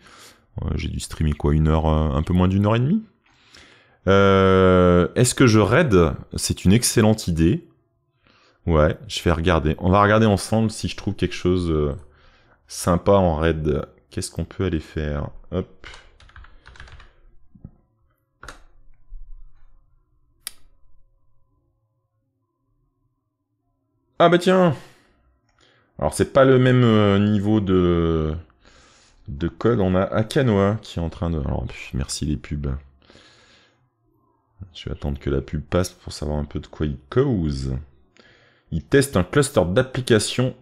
Euh, j'ai dû streamer quoi, une heure, euh, un peu moins d'une heure et demie. Est-ce que je raid C'est une excellente idée. Ouais, je vais regarder. On va regarder ensemble si je trouve quelque chose sympa en raid. Qu'est-ce qu'on peut aller faire Hop. Ah bah tiens alors c'est pas le même euh, niveau de de code. On a Akanoa qui est en train de. Alors merci les pubs. Je vais attendre que la pub passe pour savoir un peu de quoi il cause. Il teste un cluster d'applications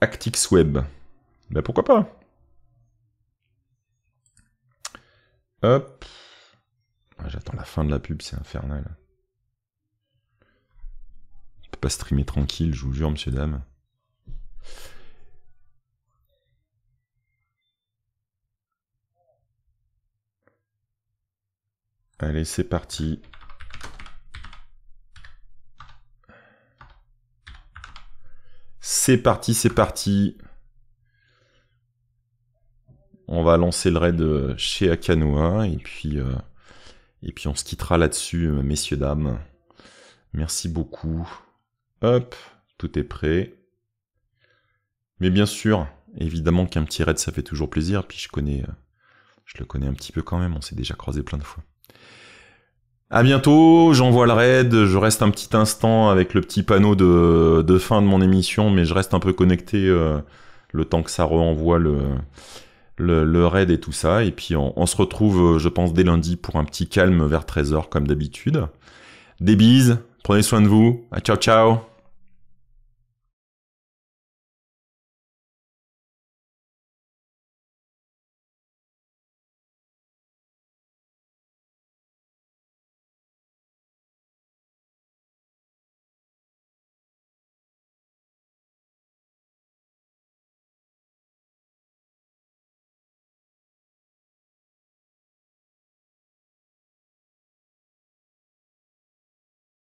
Actix Web. Ben pourquoi pas Hop. Ah, j'attends la fin de la pub, c'est infernal. Je peux pas streamer tranquille, je vous jure, monsieur dames. Allez, c'est parti. C'est parti, c'est parti. On va lancer le raid euh, chez Akanoa et puis, euh, et puis on se quittera là-dessus, euh, messieurs, dames. Merci beaucoup. Hop, tout est prêt. Mais bien sûr, évidemment qu'un petit raid, ça fait toujours plaisir. Puis je connais, euh, je le connais un petit peu quand même. On s'est déjà croisé plein de fois. À bientôt, j'envoie le raid, je reste un petit instant avec le petit panneau de, fin de mon émission, mais je reste un peu connecté euh, le temps que ça renvoie le, le, raid et tout ça. Et puis on, se retrouve, euh, je pense, dès lundi pour un petit calme vers 13h comme d'habitude. Des bises, prenez soin de vous, à ciao ciao